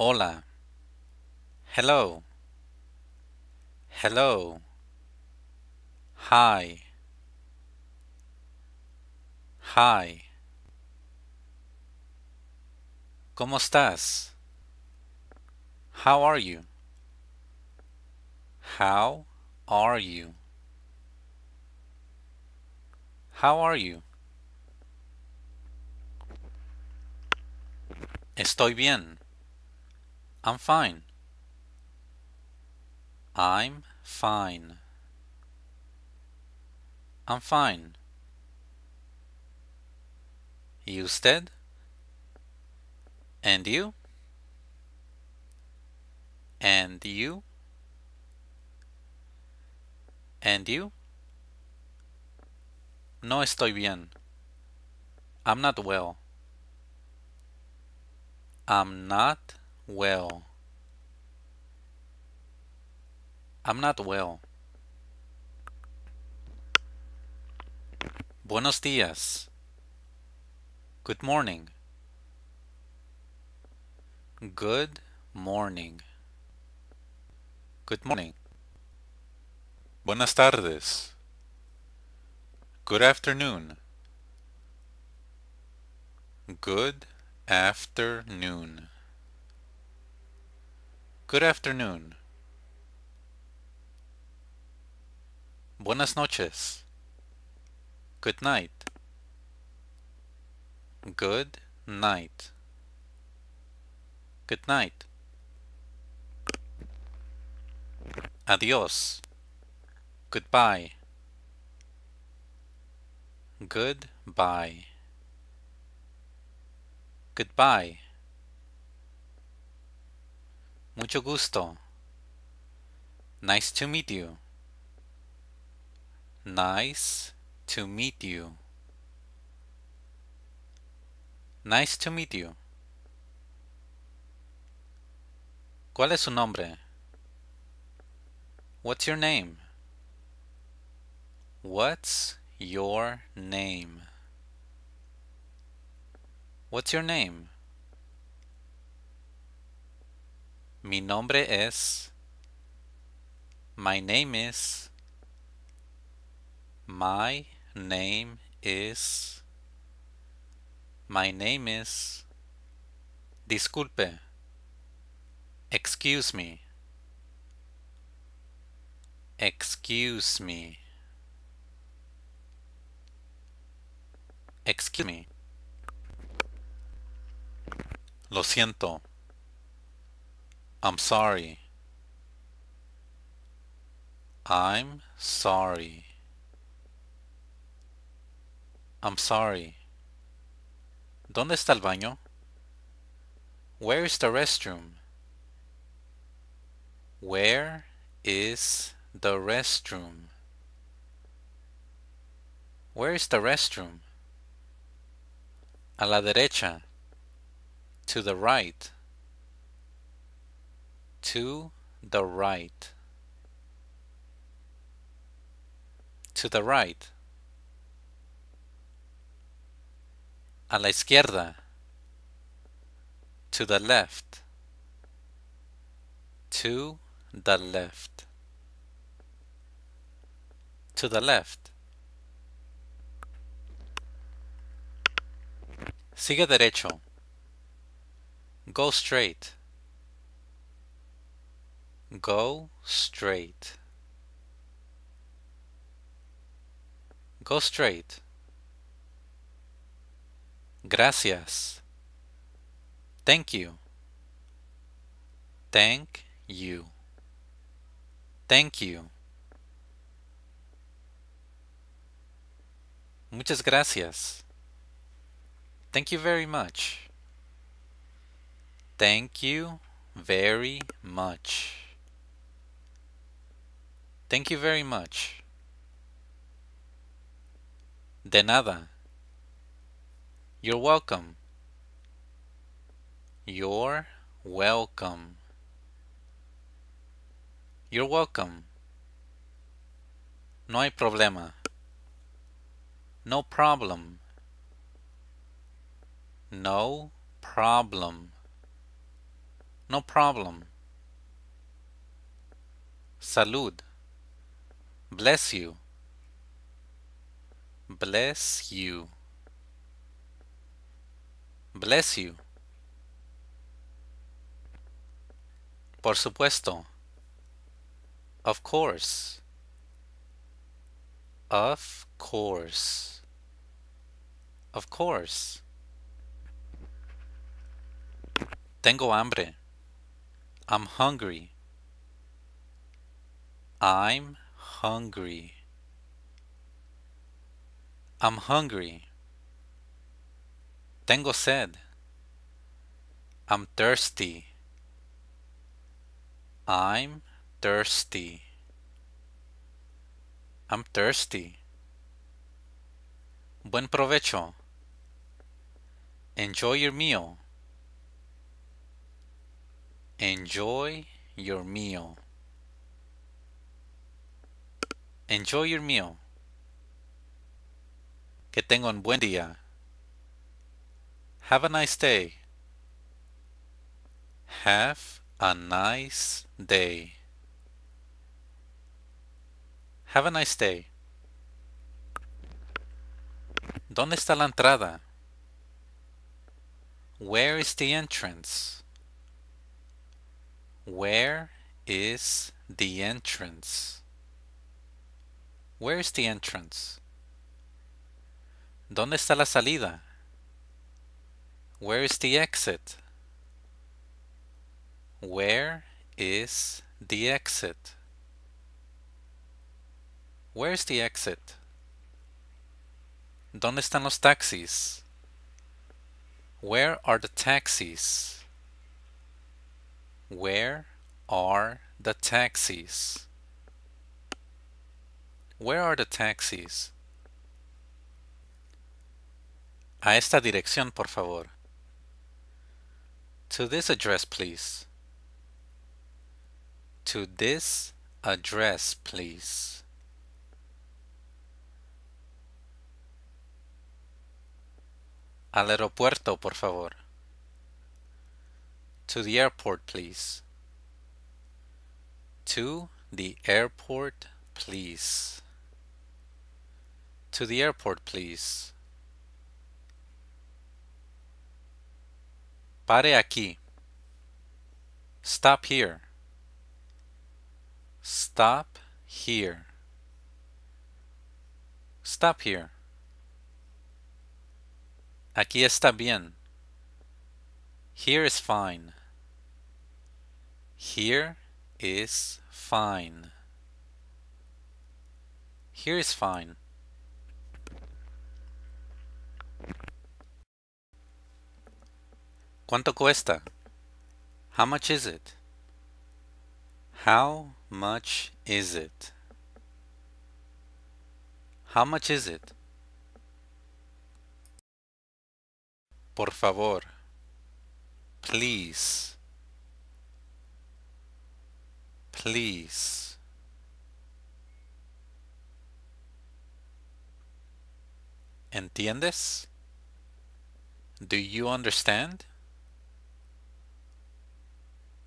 Hola. Hello. Hello. Hi. Hi. ¿Cómo estás? How are you? How are you? How are you? Estoy bien. I'm fine. I'm fine. I'm fine. You said. And you? And you? And you? No estoy bien. I'm not well. I'm not well. I'm not well. Buenos dias. Good morning. Good morning. Good morning. Buenas tardes. Good afternoon. Good afternoon. Good afternoon. Buenas noches. Good night. Good night. Good night. Adios. Goodbye. Goodbye. Goodbye. Mucho gusto. Nice to meet you. Nice to meet you. Nice to meet you. ¿Cuál es su nombre? What's your name? What's your name? What's your name? Mi nombre es. My name is. My name is. My name is. Disculpe. Excuse me. Excuse me. Excuse me. Lo siento. I'm sorry. I'm sorry. I'm sorry. ¿Dónde está el baño? Where is the restroom? Where is the restroom? Where is the restroom? A la derecha. To the right to the right. To the right. A la izquierda. To the left. To the left. To the left. Sigue derecho. Go straight. Go straight. Go straight. Gracias. Thank you. Thank you. Thank you. Muchas gracias. Thank you very much. Thank you very much. Thank you very much. De nada. You're welcome. You're welcome. You're welcome. No hay problema. No problem. No problem. No problem. Salud. Bless you. Bless you. Bless you. Por supuesto. Of course. Of course. Of course. Tengo hambre. I'm hungry. I'm hungry. I'm hungry. Tengo sed. I'm thirsty. I'm thirsty. I'm thirsty. Buen provecho. Enjoy your meal. Enjoy your meal. Enjoy your meal. Que tengo un buen día. Have a nice day. Have a nice day. Have a nice day. ¿Dónde está la entrada? Where is the entrance? Where is the entrance? Where is the entrance? ¿Dónde está la salida? Where is the exit? Where is the exit? Where's the exit? ¿Dónde están los taxis? Where are the taxis? Where are the taxis? Where are the taxis? A esta dirección, por favor. To this address, please. To this address, please. Al aeropuerto, por favor. To the airport, please. To the airport, please to the airport, please. Pare aquí. Stop here. Stop here. Stop here. Aquí está bien. Here is fine. Here is fine. Here is fine. ¿Cuánto cuesta? How much is it? How much is it? How much is it? Por favor. Please. Please. ¿Entiendes? Do you understand?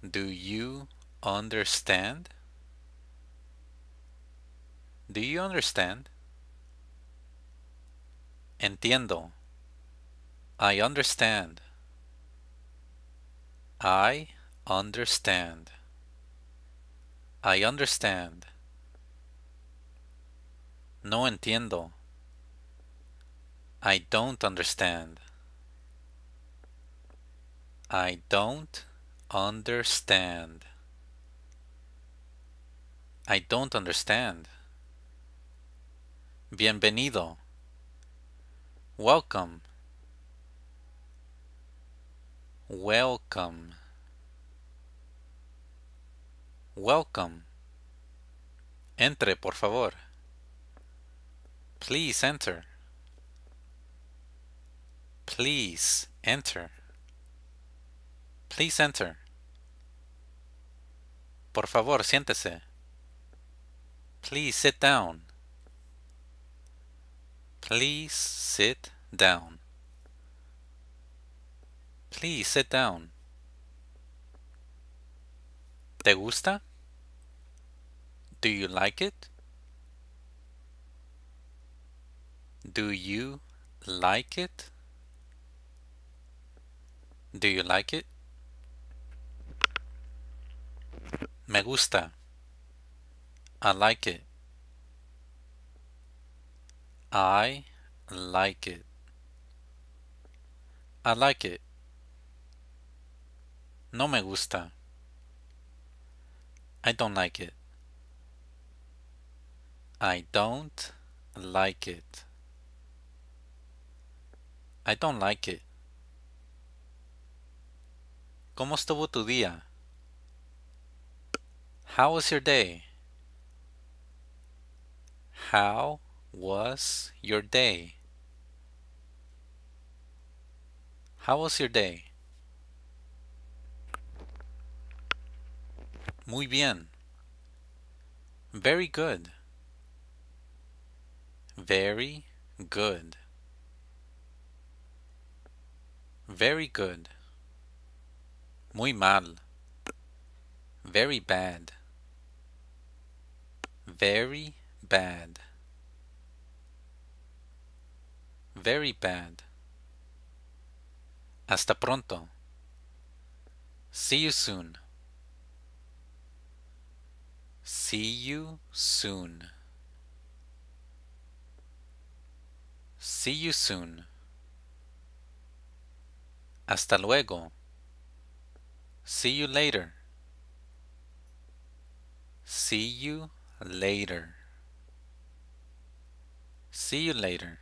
Do you understand? Do you understand? Entiendo. I understand. I understand. I understand. No entiendo. I don't understand. I don't Understand. I don't understand. Bienvenido. Welcome. Welcome. Welcome. Entre, por favor. Please enter. Please enter. Please enter. Por favor, siéntese. Please sit down. Please sit down. Please sit down. ¿Te gusta? Do you like it? Do you like it? Do you like it? Me gusta. I like it. I like it. I like it. No me gusta. I don't like it. I don't like it. I don't like it. ¿Cómo estuvo tu día? How was your day? How was your day? How was your day? Muy bien. Very good. Very good. Very good. Muy mal. Very bad. Very bad. Very bad. Hasta pronto. See you soon. See you soon. See you soon. Hasta luego. See you later. See you later. See you later.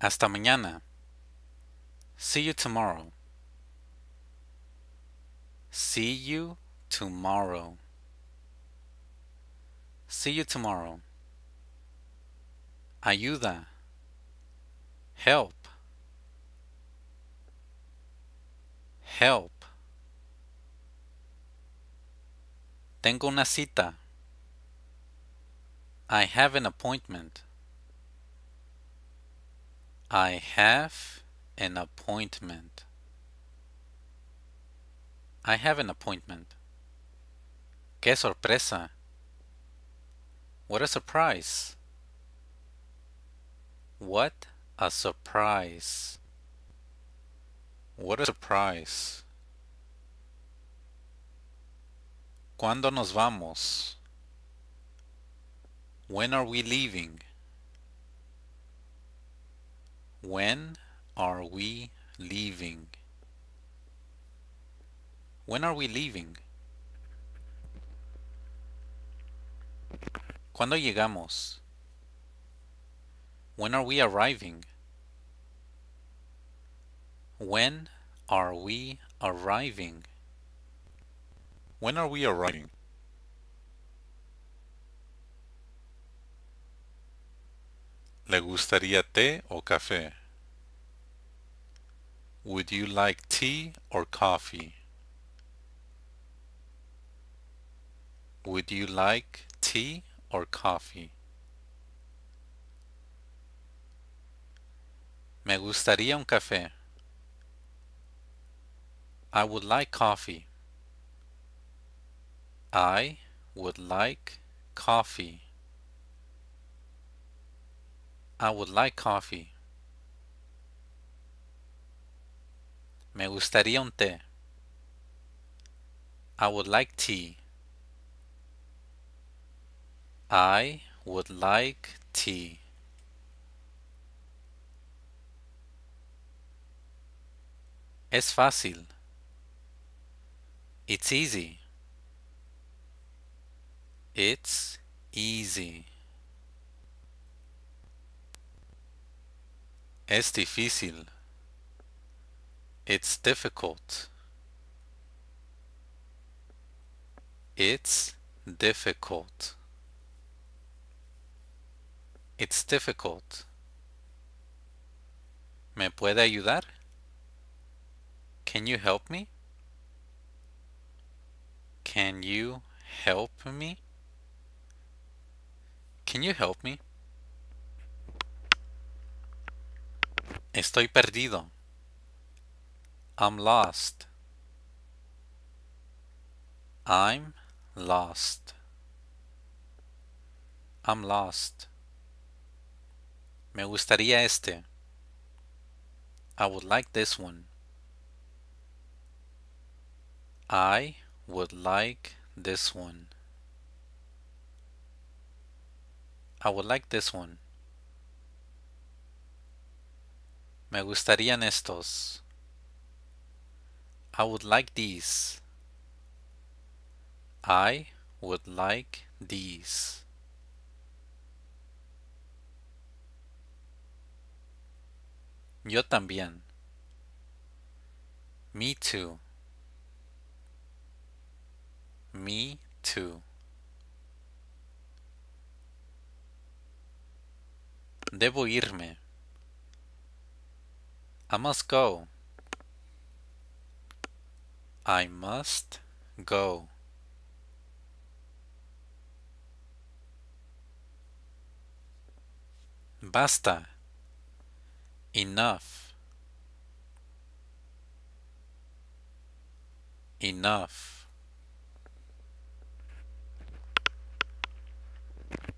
Hasta mañana. See you tomorrow. See you tomorrow. See you tomorrow. Ayuda. Help. Help. Tengo una cita. I have an appointment. I have an appointment. I have an appointment. Qué sorpresa. What a surprise. What a surprise. What a surprise. ¿Cuándo nos vamos? When are we leaving? When are we leaving? When are we leaving? ¿Cuándo llegamos? When are we arriving? When are we arriving? When are we arriving? ¿Le gustaría té o café? Would you like tea or coffee? Would you like tea or coffee? Me gustaría un café. I would like coffee. I would like coffee. I would like coffee. Me gustaría un té. I would like tea. I would like tea. Es fácil. It's easy. It's easy. Es difícil. It's difficult. It's difficult. It's difficult. ¿Me puede ayudar? Can you help me? Can you help me? Can you help me? Estoy perdido. I'm lost. I'm lost. I'm lost. Me gustaría este. I would like this one. I would like this one. I would like this one. Me gustarían estos. I would like these. I would like these. Yo también. Me too. Me too. Debo irme. I must go. I must go. Basta. Enough. Enough.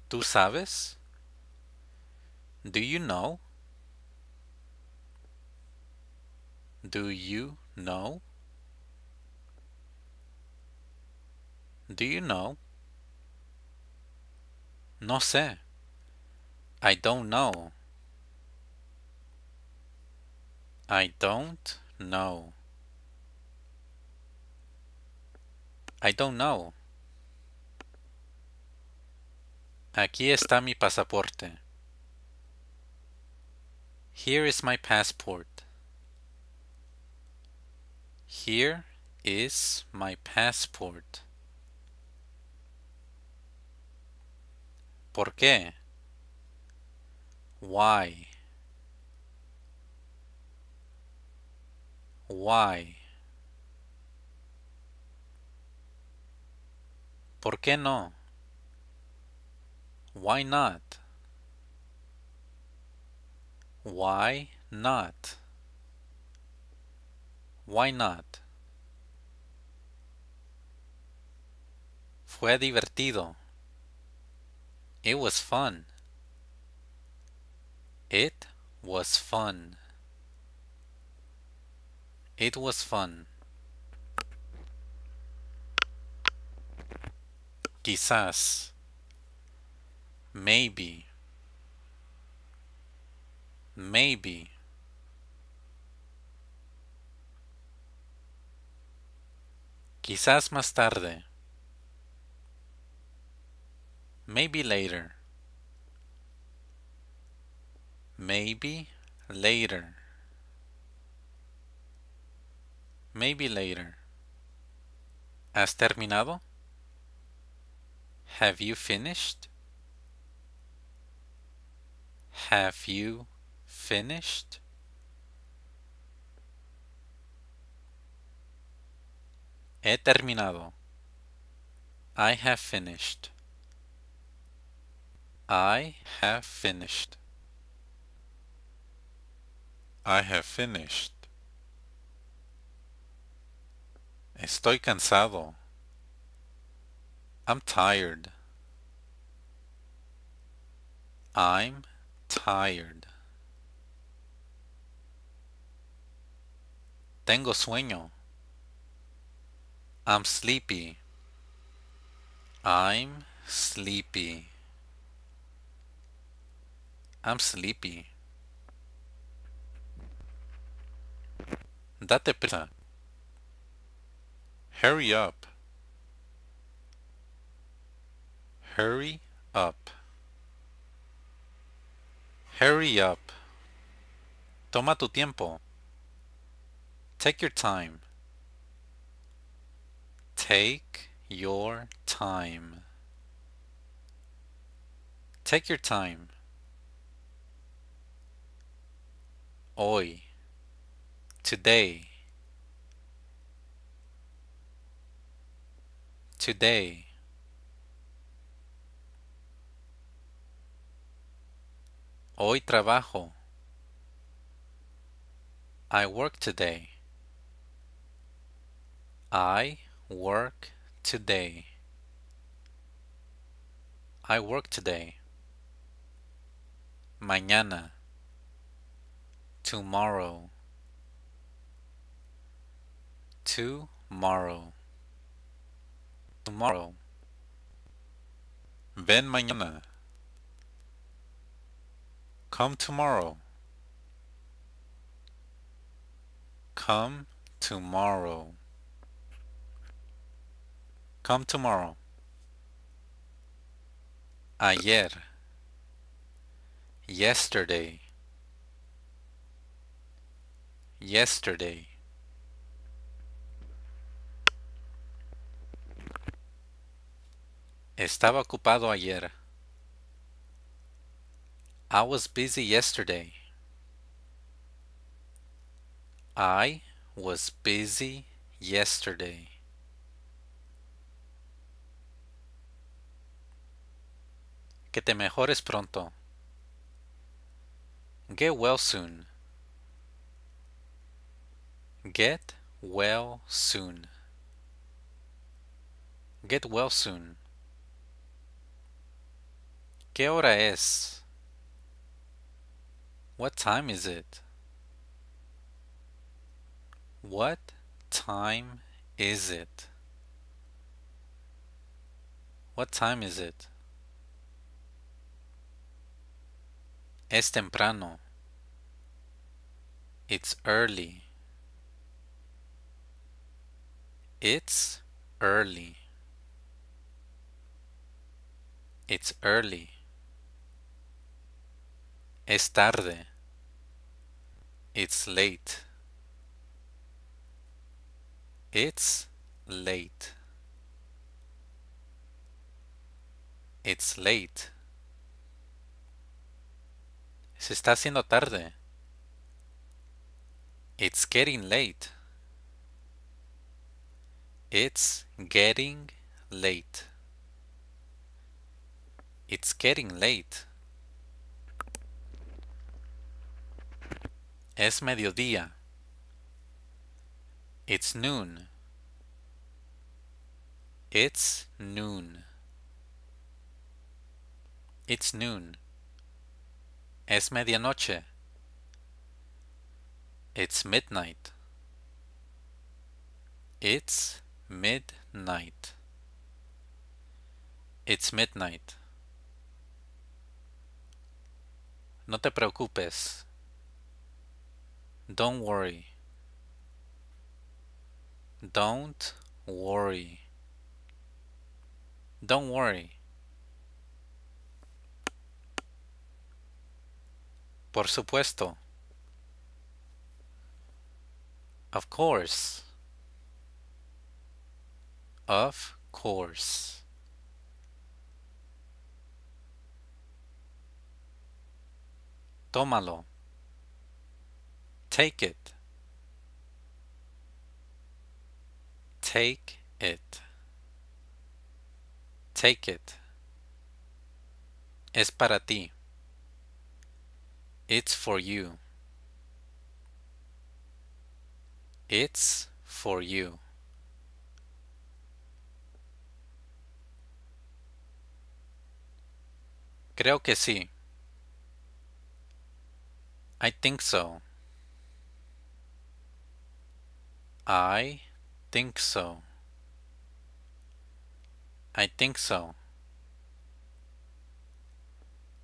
¿Tú sabes? Do you know? Do you know? Do you know? No sé. I don't know. I don't know. I don't know. Aquí está mi pasaporte. Here is my passport. Here is my passport. ¿Por qué? Why? Why? ¿Por qué no? Why not? Why not? Why not? Fue divertido. It was fun. It was fun. It was fun. Quizás. Maybe maybe Quizás más tarde. Maybe later. Maybe later. Maybe later. ¿Has terminado? Have you finished? Have you finished? He terminado. I have finished. I have finished. I have finished. Estoy cansado. I'm tired. I'm tired. Tengo sueño. I'm sleepy. I'm sleepy. I'm sleepy. Date prisa. Hurry up. Hurry up. Hurry up. Toma tu tiempo. Take your time. Take your time. Take your time. Oi. Today. Today. Hoy trabajo. I work today. I work today. I work today. Mañana. Tomorrow. Tomorrow. Tomorrow. Ven mañana. Come tomorrow. Come tomorrow. Come tomorrow. Ayer. Yesterday. Yesterday. Estaba ocupado ayer. I was busy yesterday. I was busy yesterday. Que te mejores pronto. Get well soon. Get well soon. Get well soon. ¿Qué hora es? What time is it? What time is it? What time is it? Es temprano. It's early. It's early. It's early. Es tarde. It's late. It's late. It's late. Se está haciendo tarde. It's getting late. It's getting late. It's getting late. Es mediodía. It's noon. It's noon. It's noon. Es medianoche. It's midnight. It's midnight. It's midnight. No te preocupes. Don't worry. Don't worry. Don't worry. Por supuesto. Of course. Of course. Tómalo. Take it. Take it. Take it. Es para ti. It's for you. It's for you. Creo que sí. I think so. I think so. I think so.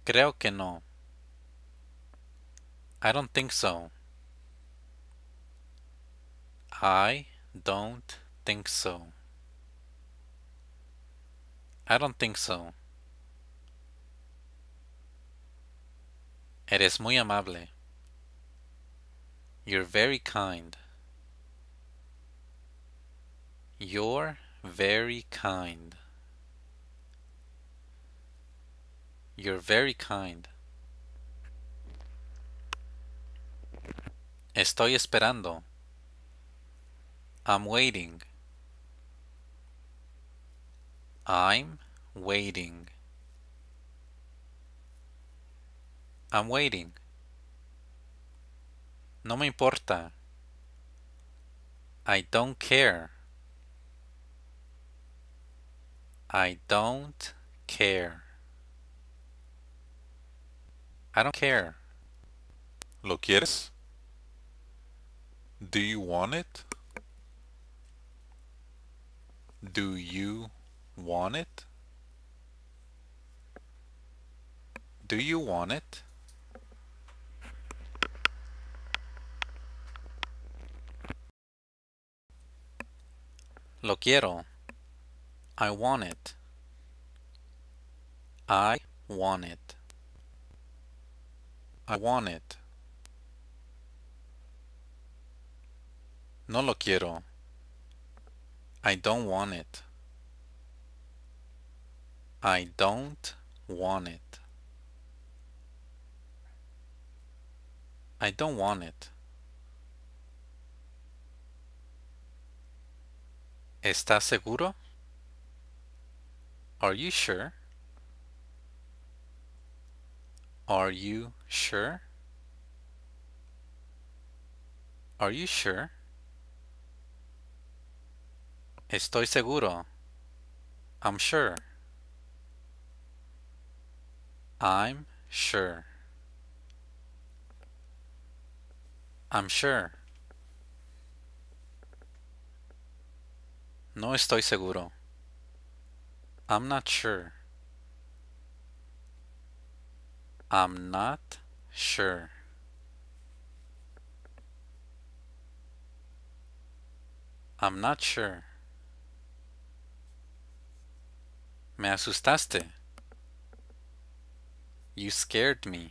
Creo que no. I don't think so. I don't think so. I don't think so. Eres muy amable. You're very kind. You're very kind. You're very kind. Estoy esperando. I'm waiting. I'm waiting. I'm waiting. No me importa. I don't care. I don't care. I don't care. ¿Lo quieres? Do you want it? Do you want it? Do you want it? Lo quiero. I want it. I want it. I want it. No lo quiero. I don't want it. I don't want it. I don't want it. ¿Estás seguro? Are you sure? Are you sure? Are you sure? Estoy seguro. I'm sure. I'm sure. I'm sure. No estoy seguro. I'm not sure. I'm not sure. I'm not sure. Me asustaste. You scared me.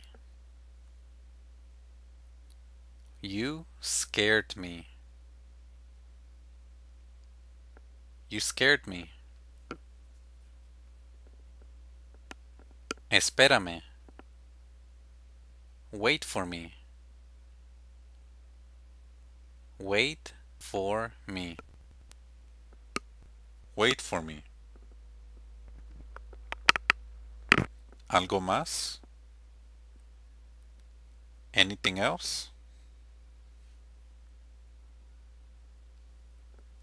You scared me. You scared me. Espérame. Wait for me. Wait for me. Wait for me. ¿Algo más? Anything else?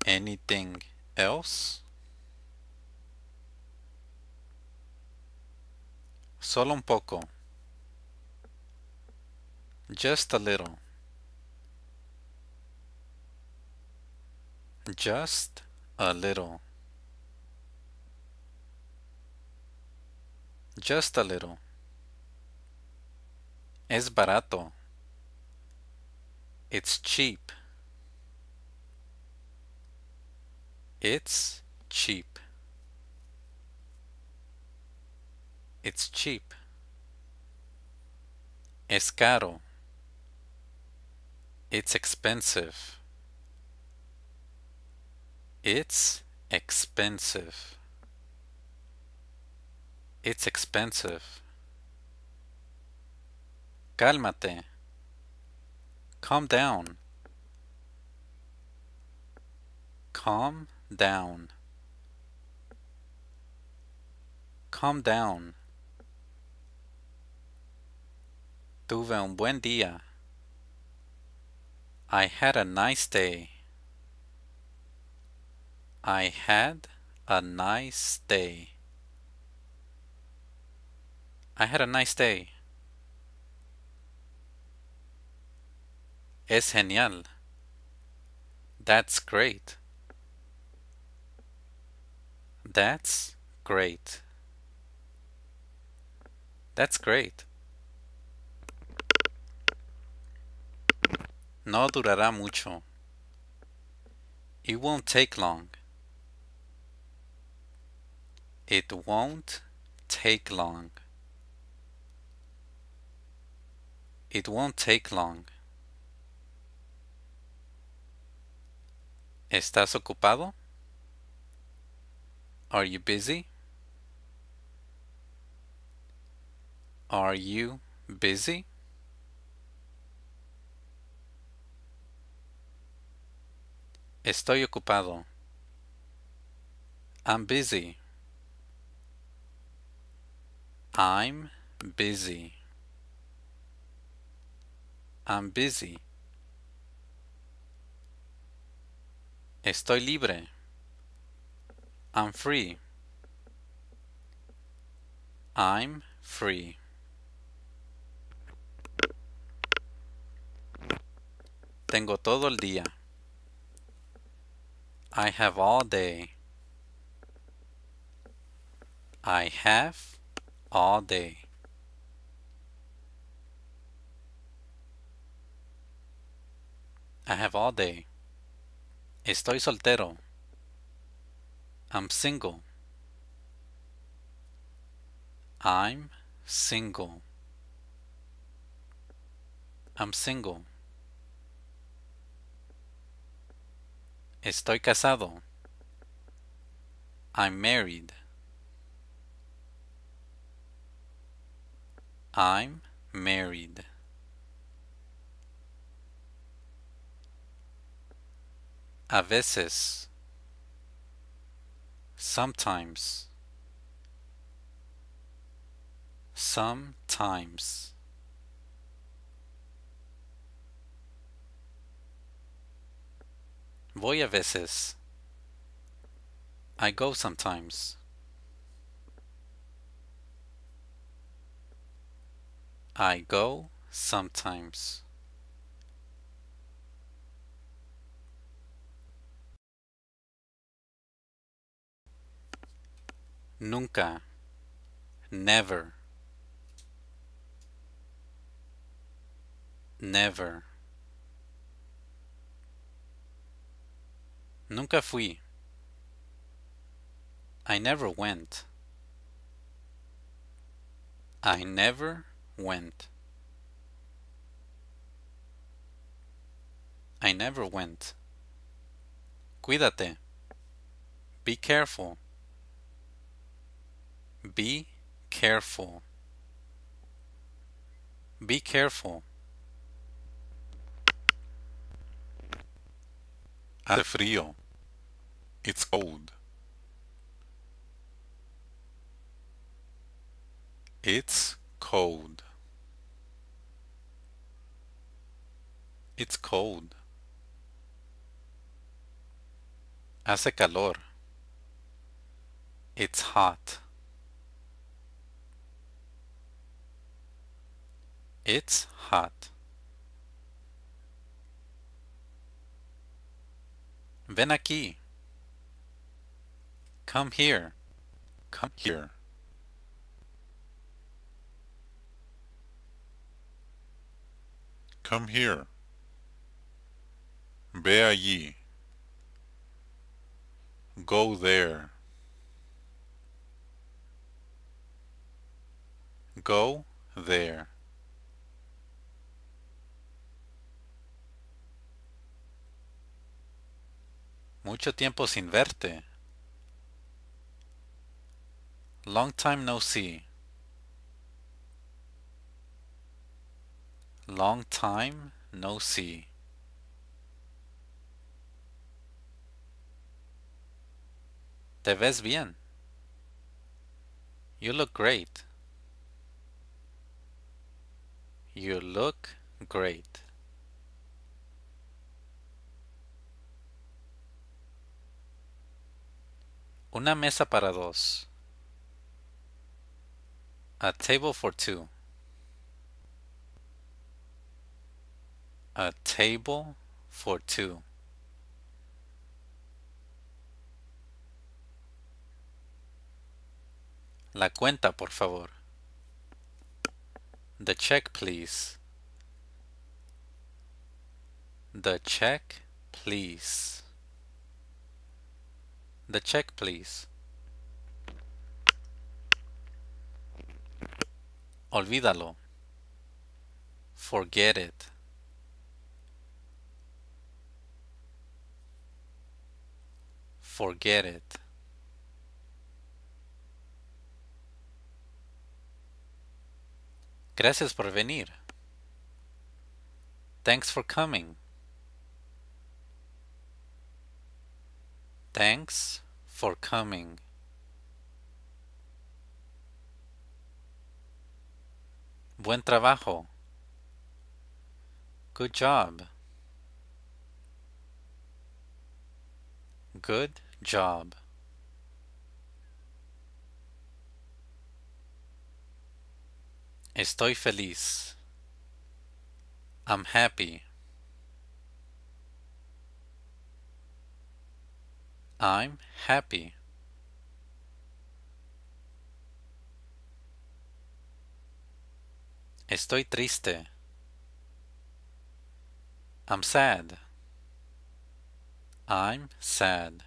Anything else? Solo un poco. Just a little. Just a little. Just a little. Es barato. It's cheap. It's cheap. It's cheap. Es caro. It's expensive. It's expensive. It's expensive. Cálmate. Calm down. Calm down. Calm down. Tuve un buen día. I had a nice day. I had a nice day. I had a nice day. Es genial. That's great. That's great. That's great. No durará mucho. It won't take long. It won't take long. It won't take long. ¿Estás ocupado? Are you busy? Are you busy? Estoy ocupado. I'm busy. I'm busy. I'm busy. Estoy libre. I'm free. I'm free. Tengo todo el día. I have all day. I have all day. I have all day. Estoy soltero. I'm single. I'm single. I'm single. Estoy casado. I'm married. I'm married. A veces. Sometimes. Sometimes. Voy a veces. I go sometimes. I go sometimes. nunca, never, never. Nunca fui. I never went. I never went. I never went. Cuídate. Be careful. Be careful. Be careful. Hace frío. It's cold. It's cold. It's cold. Hace calor. It's hot. It's hot. Ven aquí. Come here. Come here. Come here. Ve allí. Go there. Go there. Mucho tiempo sin verte. Long time no see. Long time no see. Te ves bien. You look great. You look great. Una mesa para dos. A table for two. A table for two. La cuenta, por favor. The check, please. The check, please. the check please. Olvídalo. Forget it. Forget it. Gracias por venir. Thanks for coming. Thanks for coming. Buen trabajo. Good job. Good job. Estoy feliz. I'm happy. I'm happy. Estoy triste. I'm sad. I'm sad.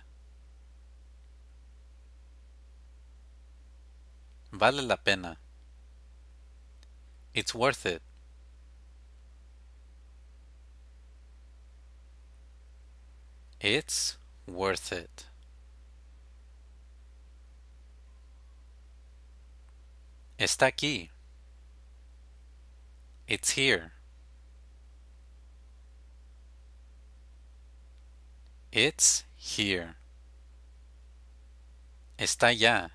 Vale la pena. It's worth it. It's worth it. Está aquí. It's here. It's here. Está allá.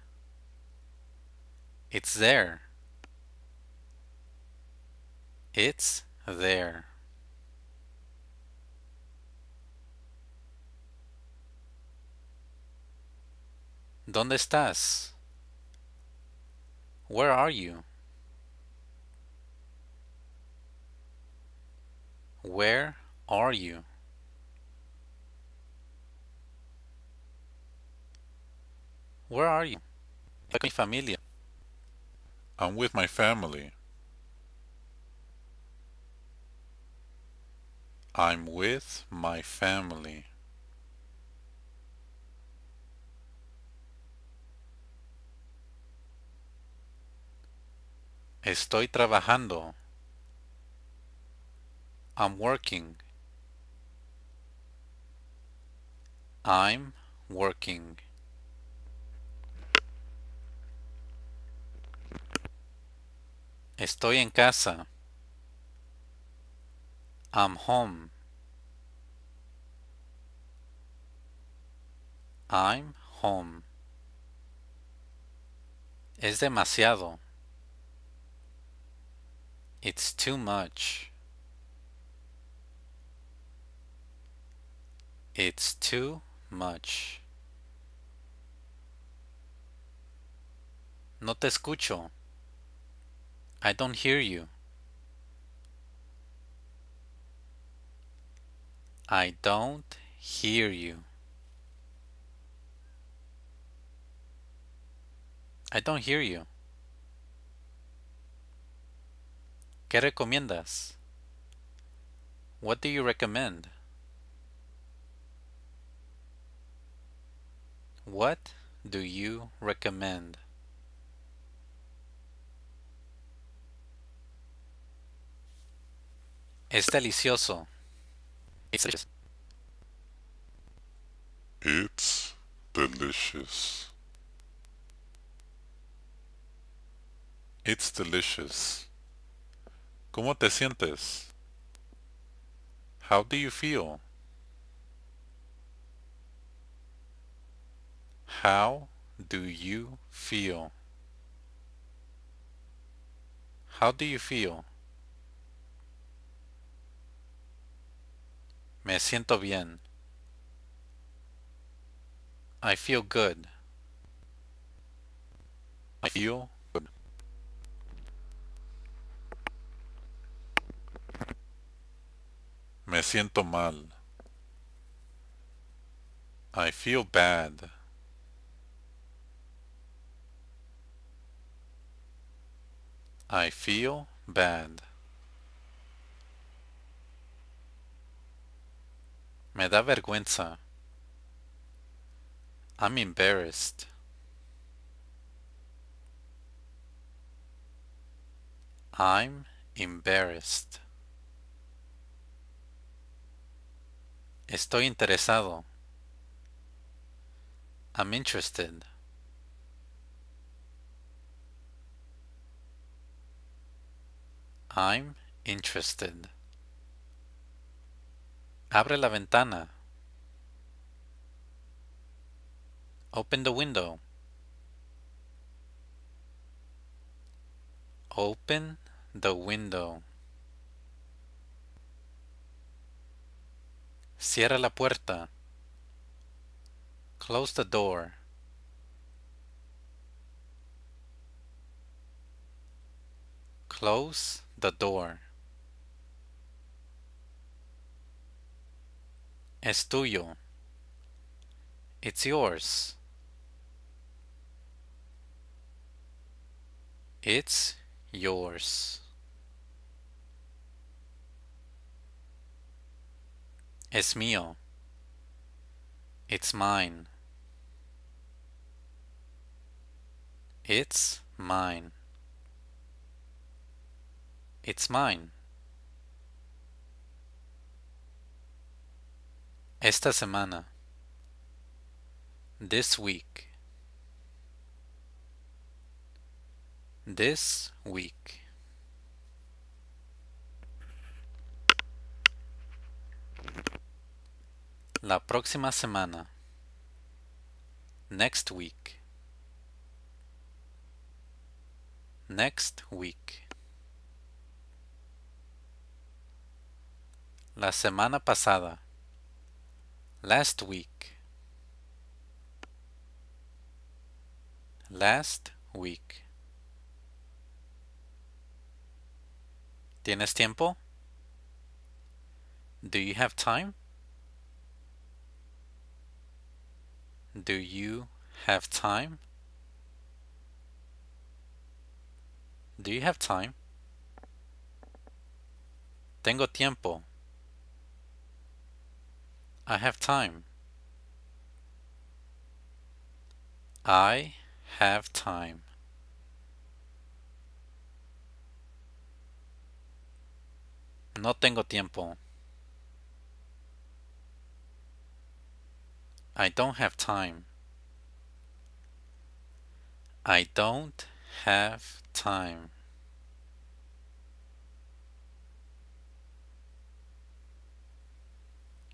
It's there. It's there. ¿Dónde estás? Where are you? Where are you? Where are you? con mi familia. I'm with my family. I'm with my family. Estoy trabajando. I'm working. I'm working. Estoy en casa. I'm home. I'm home. Es demasiado. It's too much. It's too much. No te escucho. I don't hear you. I don't hear you. I don't hear you. ¿Qué recomiendas? What do you recommend? What do you recommend? Es delicioso. It's delicious. It's delicious. It's delicious. ¿Cómo te sientes? How do you feel? How do you feel? How do you feel? Me siento bien. I feel good. I feel Me siento mal. I feel bad. I feel bad. Me da vergüenza. I'm embarrassed. I'm embarrassed. Estoy interesado. I'm interested. I'm interested. Abre la ventana. Open the window. Open the window. Cierra la puerta. Close the door. Close the door. Es tuyo. It's yours. It's yours. Es mío. It's mine. It's mine. It's mine. Esta semana. This week. This week. La próxima semana. Next week. Next week. La semana pasada. Last week. Last week. ¿Tienes tiempo? Do you have time? Do you have time? Do you have time? Tengo tiempo. I have time. I have time. No tengo tiempo. I don't have time. I don't have time.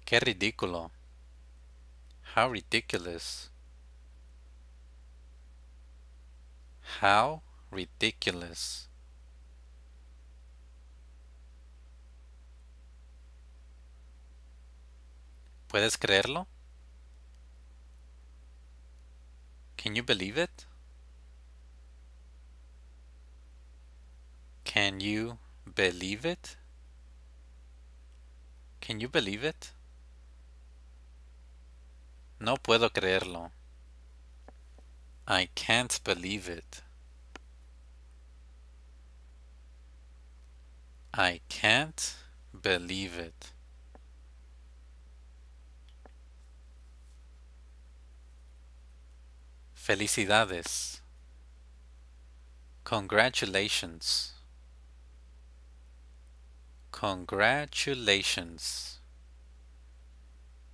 Qué ridículo. How ridiculous. How ridiculous. ¿Puedes creerlo? Can you believe it? Can you believe it? Can you believe it? No puedo creerlo. I can't believe it. I can't believe it. Felicidades. Congratulations. Congratulations.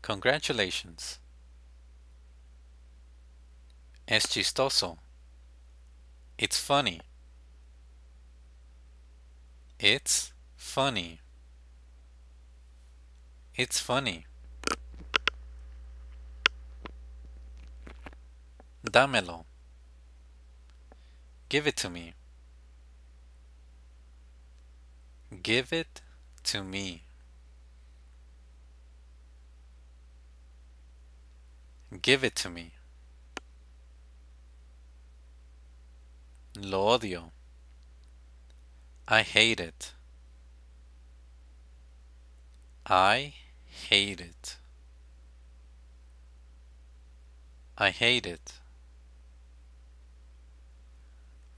Congratulations. Es chistoso. It's funny. It's funny. It's funny. dámelo. Give it to me. Give it to me. Give it to me. Lo odio. I hate it. I hate it. I hate it.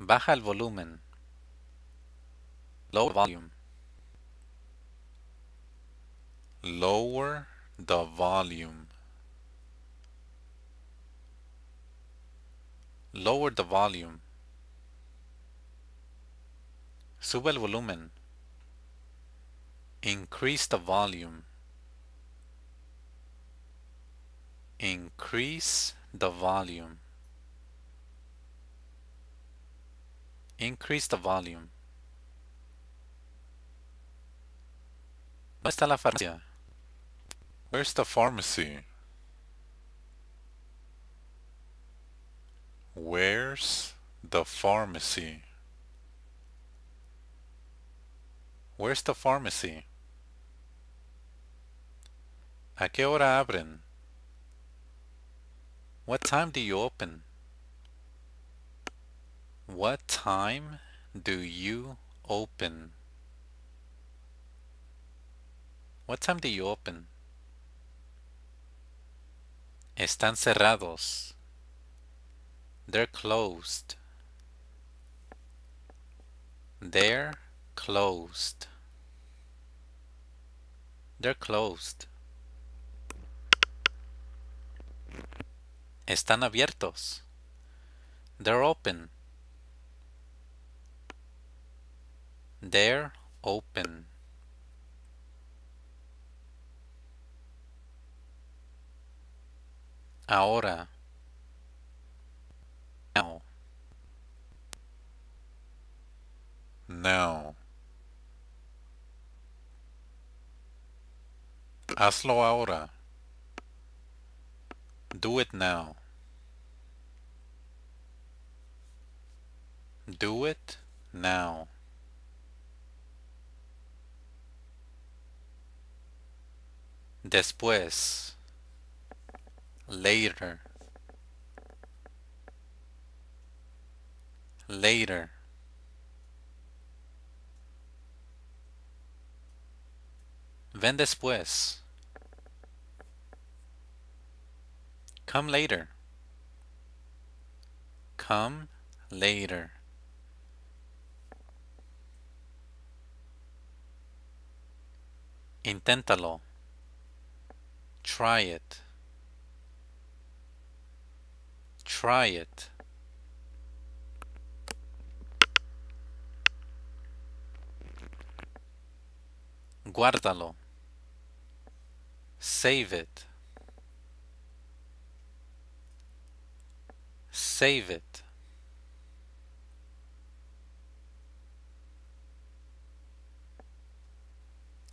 Baja el volumen. Low volume. Lower the volume. Lower the volume. Sube el volumen. Increase the volume. Increase the volume. Increase the volume. ¿Dónde está la farmacia? Where's the pharmacy? Where's the pharmacy? Where's the pharmacy? ¿A qué hora abren? What time do you open? What time do you open? What time do you open? Están cerrados. They're closed. They're closed. They're closed. Están abiertos. They're open. They're open. Ahora. Now. Now. Hazlo ahora. Do it now. Do it now. después, later, later. Ven después. Come later. Come later. Inténtalo. Try it. Try it. Guárdalo. Save it. Save it.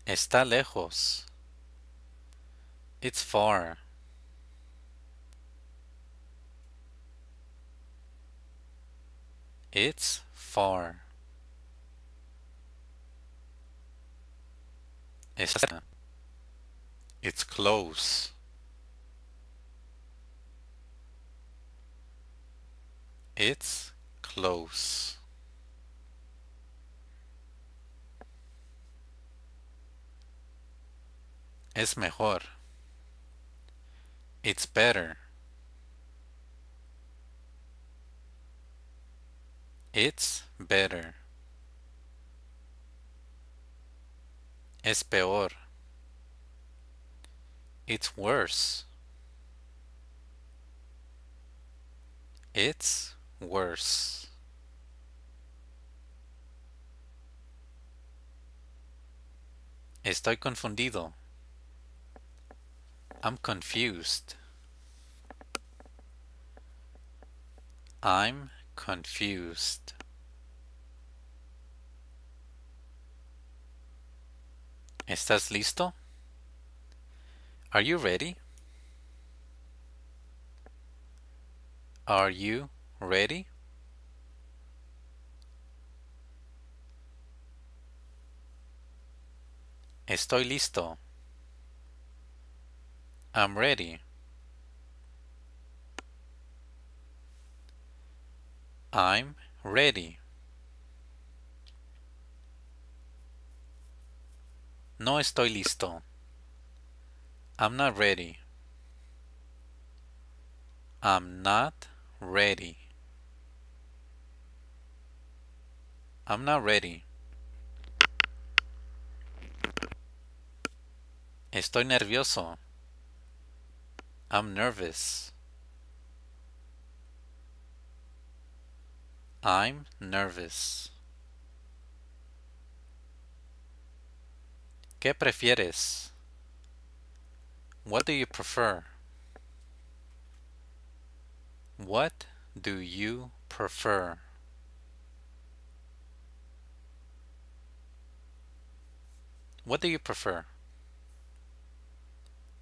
Está lejos. It's far. It's far. Está. It's close. It's close. Es mejor. It's better. It's better. Es peor. It's worse. It's worse. Estoy confundido. I'm confused. I'm confused. ¿Estás listo? Are you ready? Are you ready? Estoy listo. I'm ready. I'm ready. No estoy listo. I'm not ready. I'm not ready. I'm not ready. Estoy nervioso. I'm nervous. I'm nervous. ¿Qué prefieres? What do you prefer? What do you prefer? What do you prefer?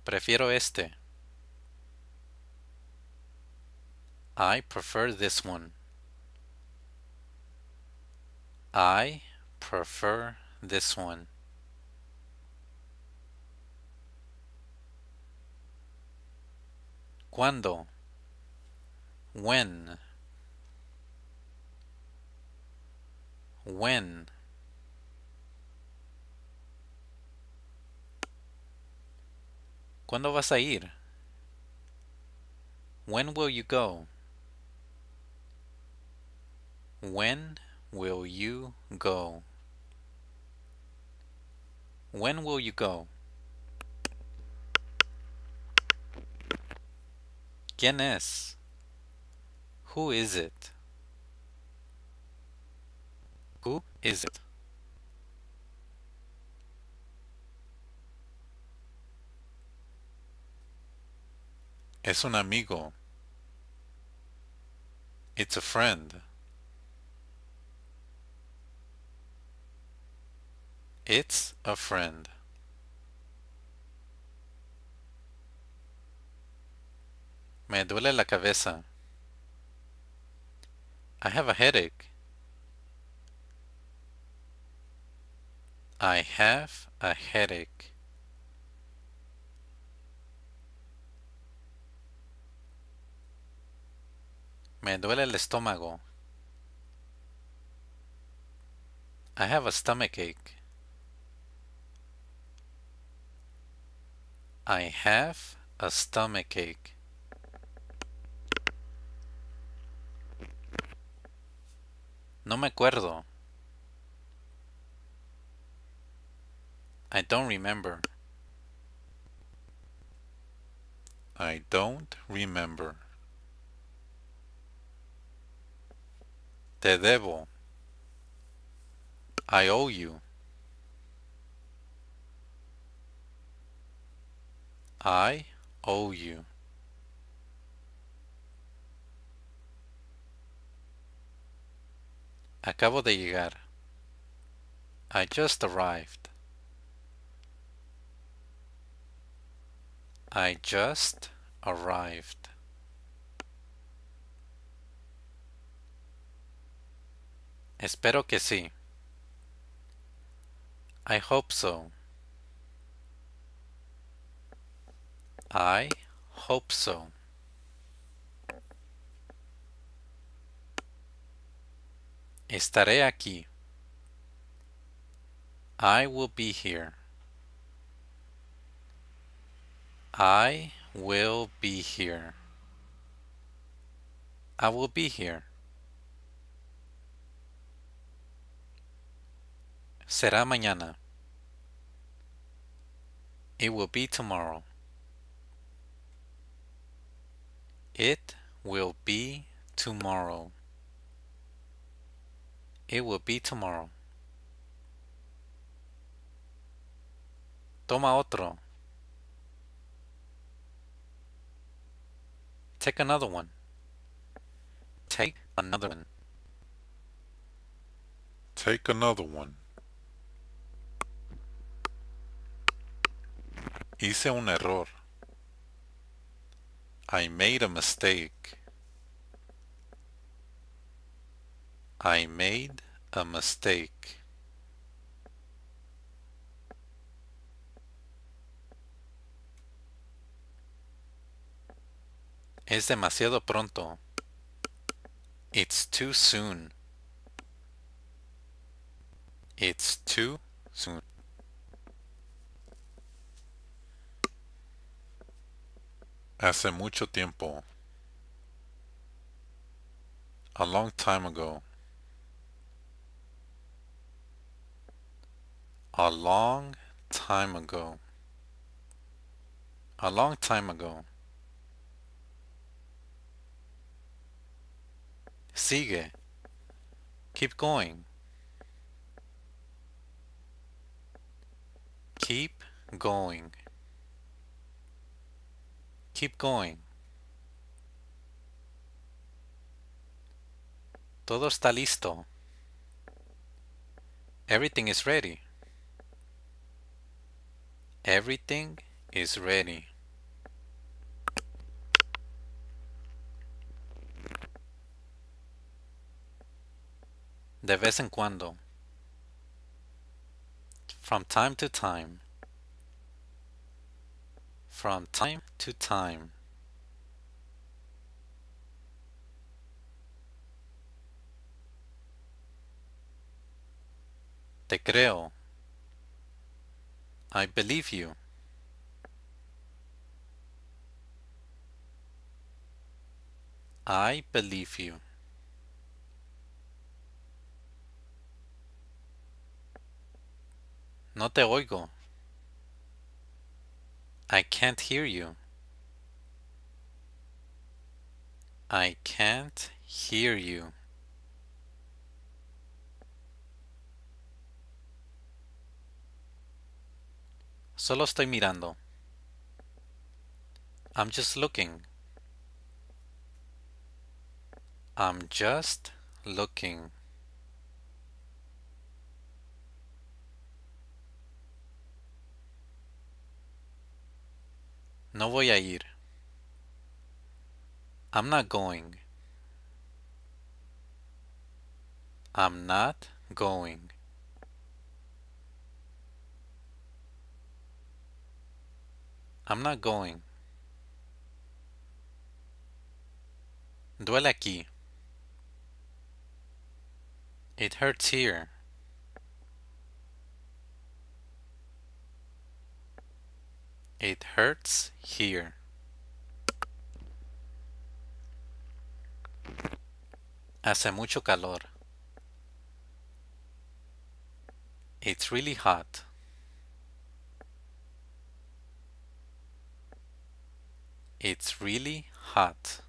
Prefiero este. I prefer this one. I prefer this one. Cuando? When? When? ¿Cuándo vas a ir? When will you go? When will you go? When will you go? ¿Quién es? Who is it? Who is it? Es un amigo. It's a friend. It's a friend. Me duele la cabeza. I have a headache. I have a headache. Me duele el estómago. I have a stomach ache. I have a stomach ache. No me acuerdo. I don't remember. I don't remember. Te debo. I owe you. I owe you. Acabo de llegar. I just arrived. I just arrived. Espero que sí. I hope so. I hope so. Estaré aquí. I will be here. I will be here. I will be here. Será mañana. It will be tomorrow. It will be tomorrow. It will be tomorrow. Toma otro. Take another one. Take another one. Take another one. Hice un error. I made a mistake. I made a mistake. Es demasiado pronto. It's too soon. It's too soon. Hace mucho tiempo. A long time ago. A long time ago. A long time ago. Sigue. Keep going. Keep going. Keep going. Todo está listo. Everything is ready. Everything is ready. De vez en cuando. From time to time from time to time. Te creo. I believe you. I believe you. No te oigo. I can't hear you. I can't hear you. Solo estoy mirando. I'm just looking. I'm just looking. No voy a ir. I'm not going. I'm not going. I'm not going. Duele aquí. It hurts here. It hurts here. Hace mucho calor. It's really hot. It's really hot.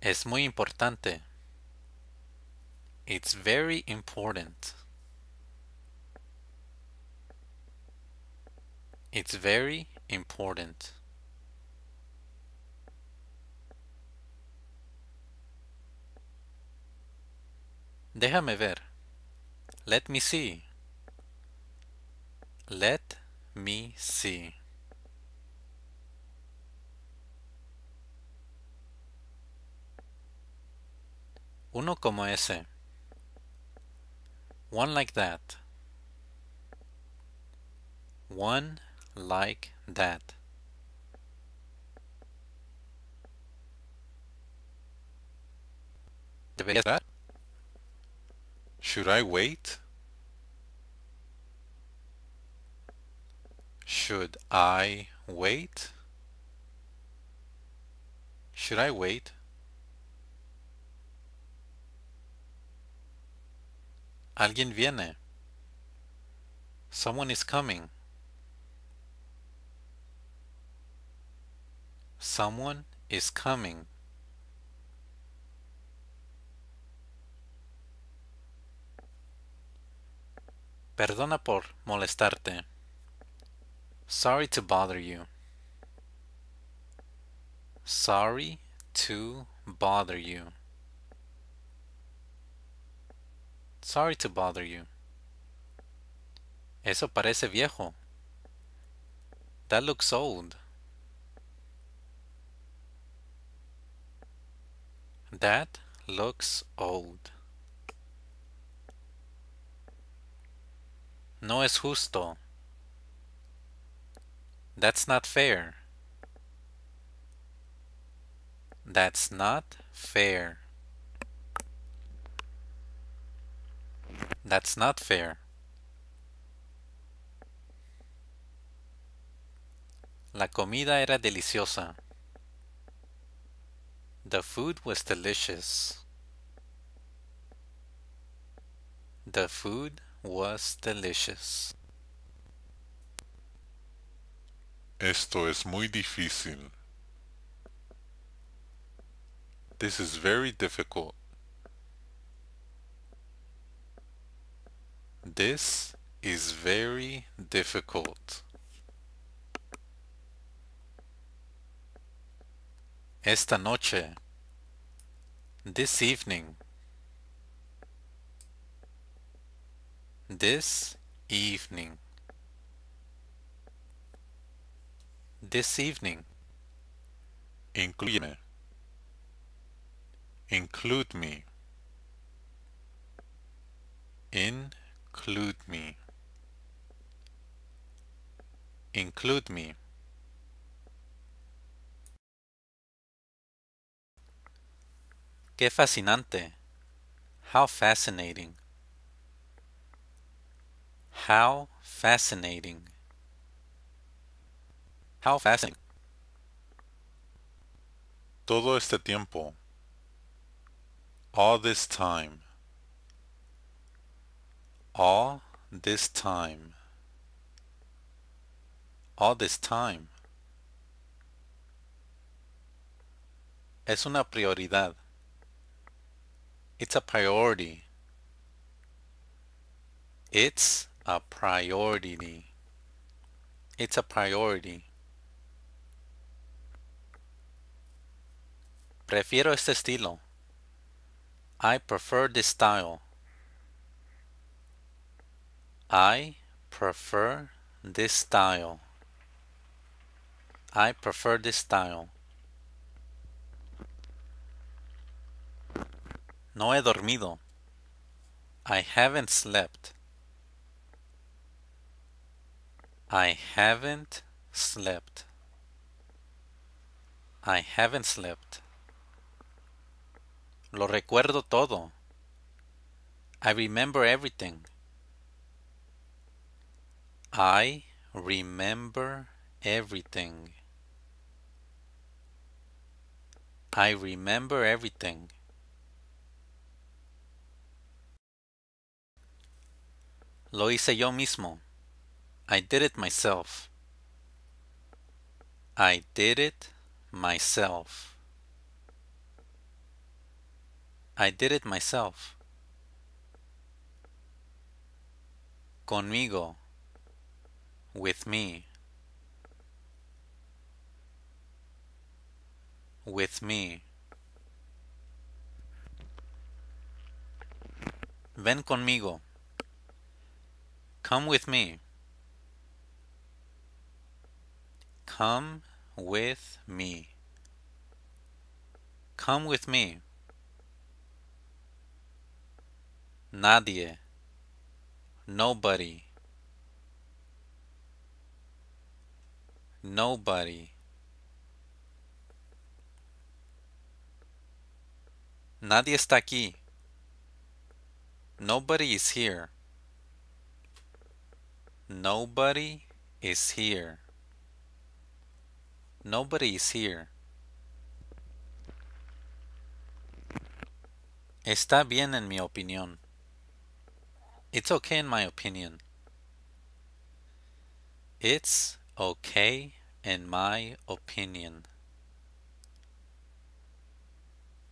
Es muy importante. It's very important. It's very important. Déjame ver. Let me see. Let me see. Uno como ese. One like that. One like that. Debería that. Should I wait? Should I wait? Should I wait? Alguien viene. Someone is coming. Someone is coming. Perdona por molestarte. Sorry to bother you. Sorry to bother you. Sorry to bother you. Eso parece viejo. That looks old. That looks old. No es justo. That's not fair. That's not fair. That's not fair. La comida era deliciosa. The food was delicious. The food was delicious. Esto es muy difícil. This is very difficult. This is very difficult. Esta noche this evening this evening this evening incluyeme include me include me include me Qué fascinante. How fascinating. How fascinating. How fascinating. Todo este tiempo. All this time. All this time. All this time. Es una prioridad. It's a priority. It's a priority. It's a priority. Prefiero este estilo. I prefer this style. I prefer this style. I prefer this style. No he dormido. I haven't slept. I haven't slept. I haven't slept. Lo recuerdo todo. I remember everything. I remember everything. I remember everything. Lo hice yo mismo. I did it myself. I did it myself. I did it myself. Conmigo. With me. With me. Ven conmigo. Come with me. Come with me. Come with me. Nadie. Nobody. Nobody. Nadie está aquí. Nobody is here. Nobody is here. Nobody is here. Está bien en mi opinión. It's okay in my opinion. It's okay in my opinion.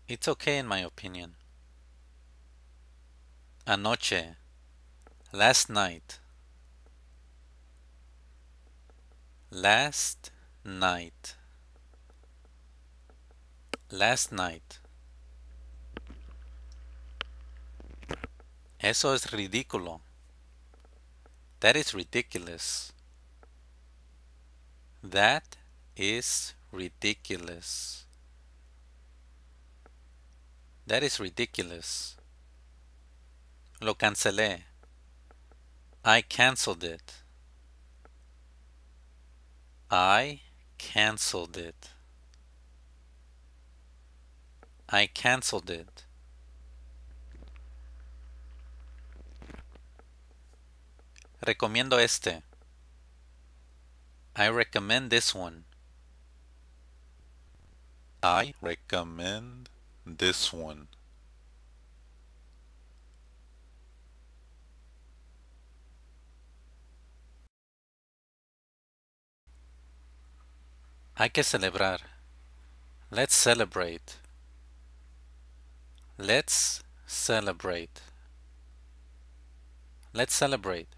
It's okay in my opinion. Anoche. Last night. last night last night eso es ridículo that is ridiculous that is ridiculous that is ridiculous lo cancelé I canceled it I cancelled it. I cancelled it. Recomiendo este. I recommend this one. I recommend this one. Hay que celebrar. Let's celebrate. Let's celebrate. Let's celebrate.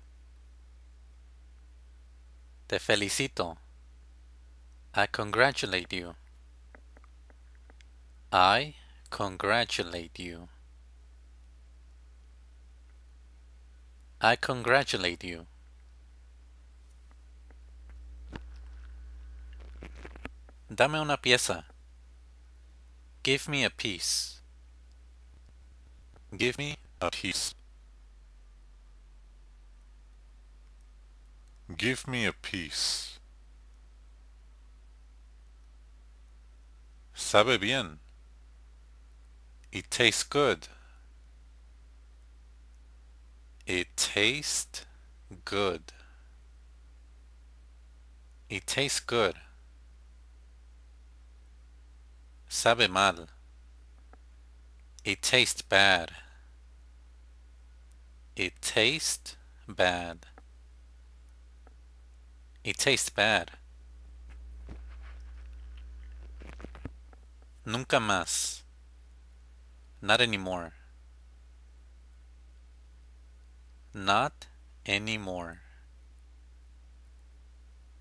Te felicito. I congratulate you. I congratulate you. I congratulate you. Dame una pieza. Give me a piece. Give me a piece. Give me a piece. Sabe bien. It tastes good. It tastes good. It tastes good. Sabe mal. It tastes bad. It tastes bad. It tastes bad. Nunca más. Not anymore. Not anymore.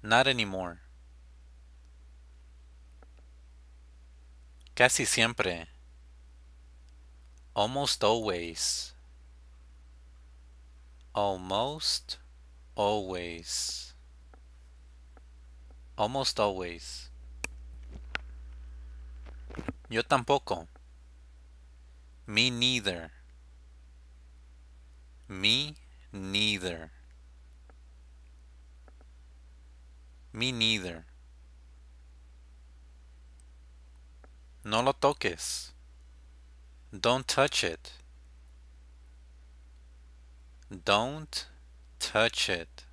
Not anymore. Casi siempre. Almost always. Almost always. Almost always. Yo tampoco. Me neither. Me neither. Me neither. No lo toques. Don't touch it. Don't touch it.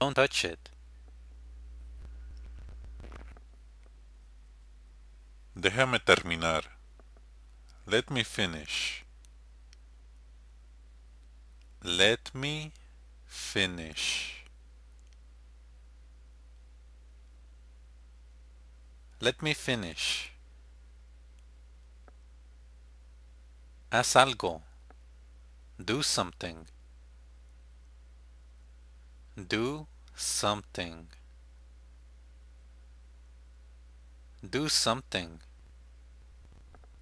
Don't touch it. Déjame terminar. Let me finish. Let me finish. Let me finish. Haz algo. Do something. Do something. Do something.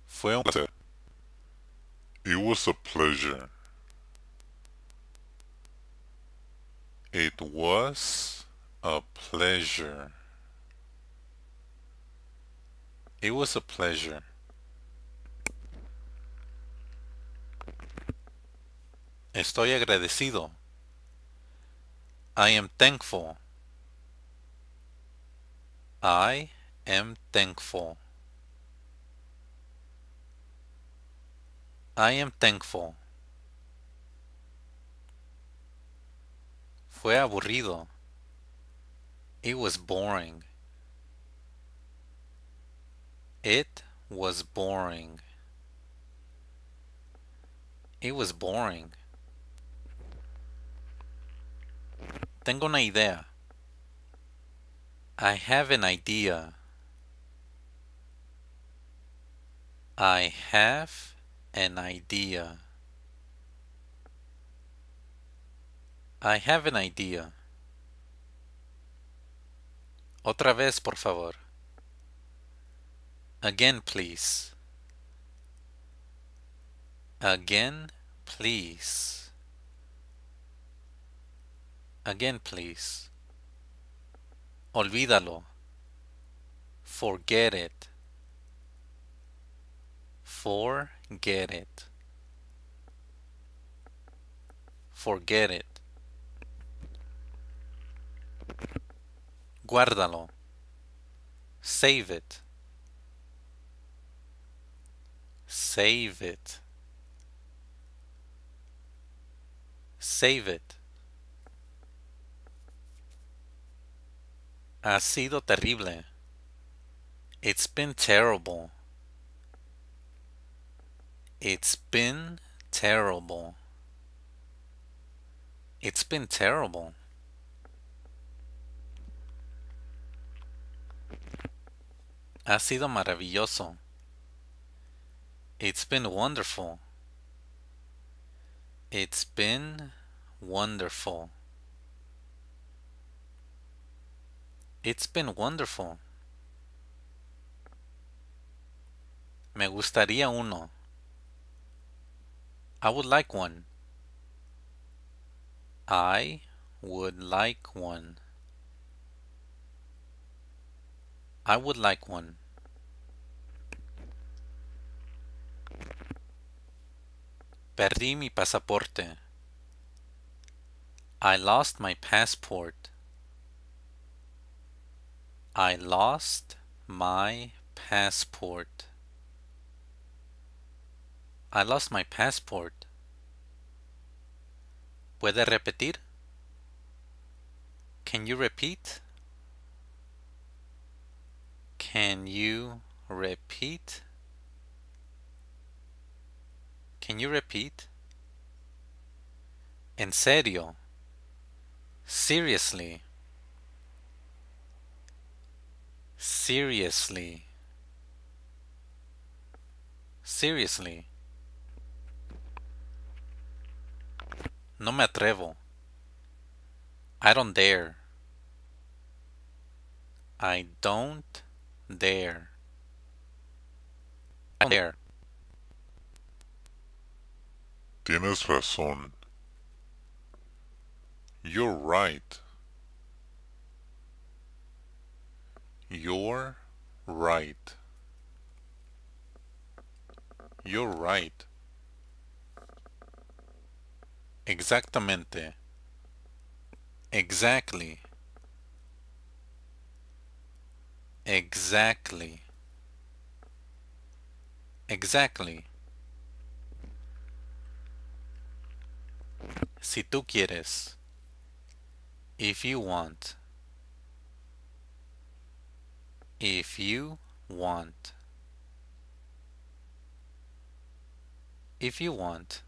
Fue un placer. It was a pleasure. It was a pleasure. It was a pleasure. Estoy agradecido. I am thankful. I am thankful. I am thankful. Fue aburrido. It was boring. It was boring. It was boring. Tengo una idea. I have an idea. I have an idea. I have an idea. Otra vez, por favor. Again, please. Again, please. Again, please. Olvídalo. Forget it. Forget it. Forget it. Guárdalo. Save it save it. Save it. Ha sido terrible. It's been terrible. It's been terrible. It's been terrible. Ha sido maravilloso. It's been wonderful. It's been wonderful. It's been wonderful. Me gustaría uno. I would like one. I would like one. I would like one. Perdí mi pasaporte. I lost my passport. I lost my passport. I lost my passport. ¿Puede repetir? Can you repeat? Can you repeat? Can you repeat? En serio. Seriously. Seriously. Seriously. No me atrevo. I don't dare. I don't dare. I dare. Tienes razón. You're right. You're right. You're right. Exactamente. Exactly. Exactly. Exactly. Si tú quieres. If you want. If you want. If you want.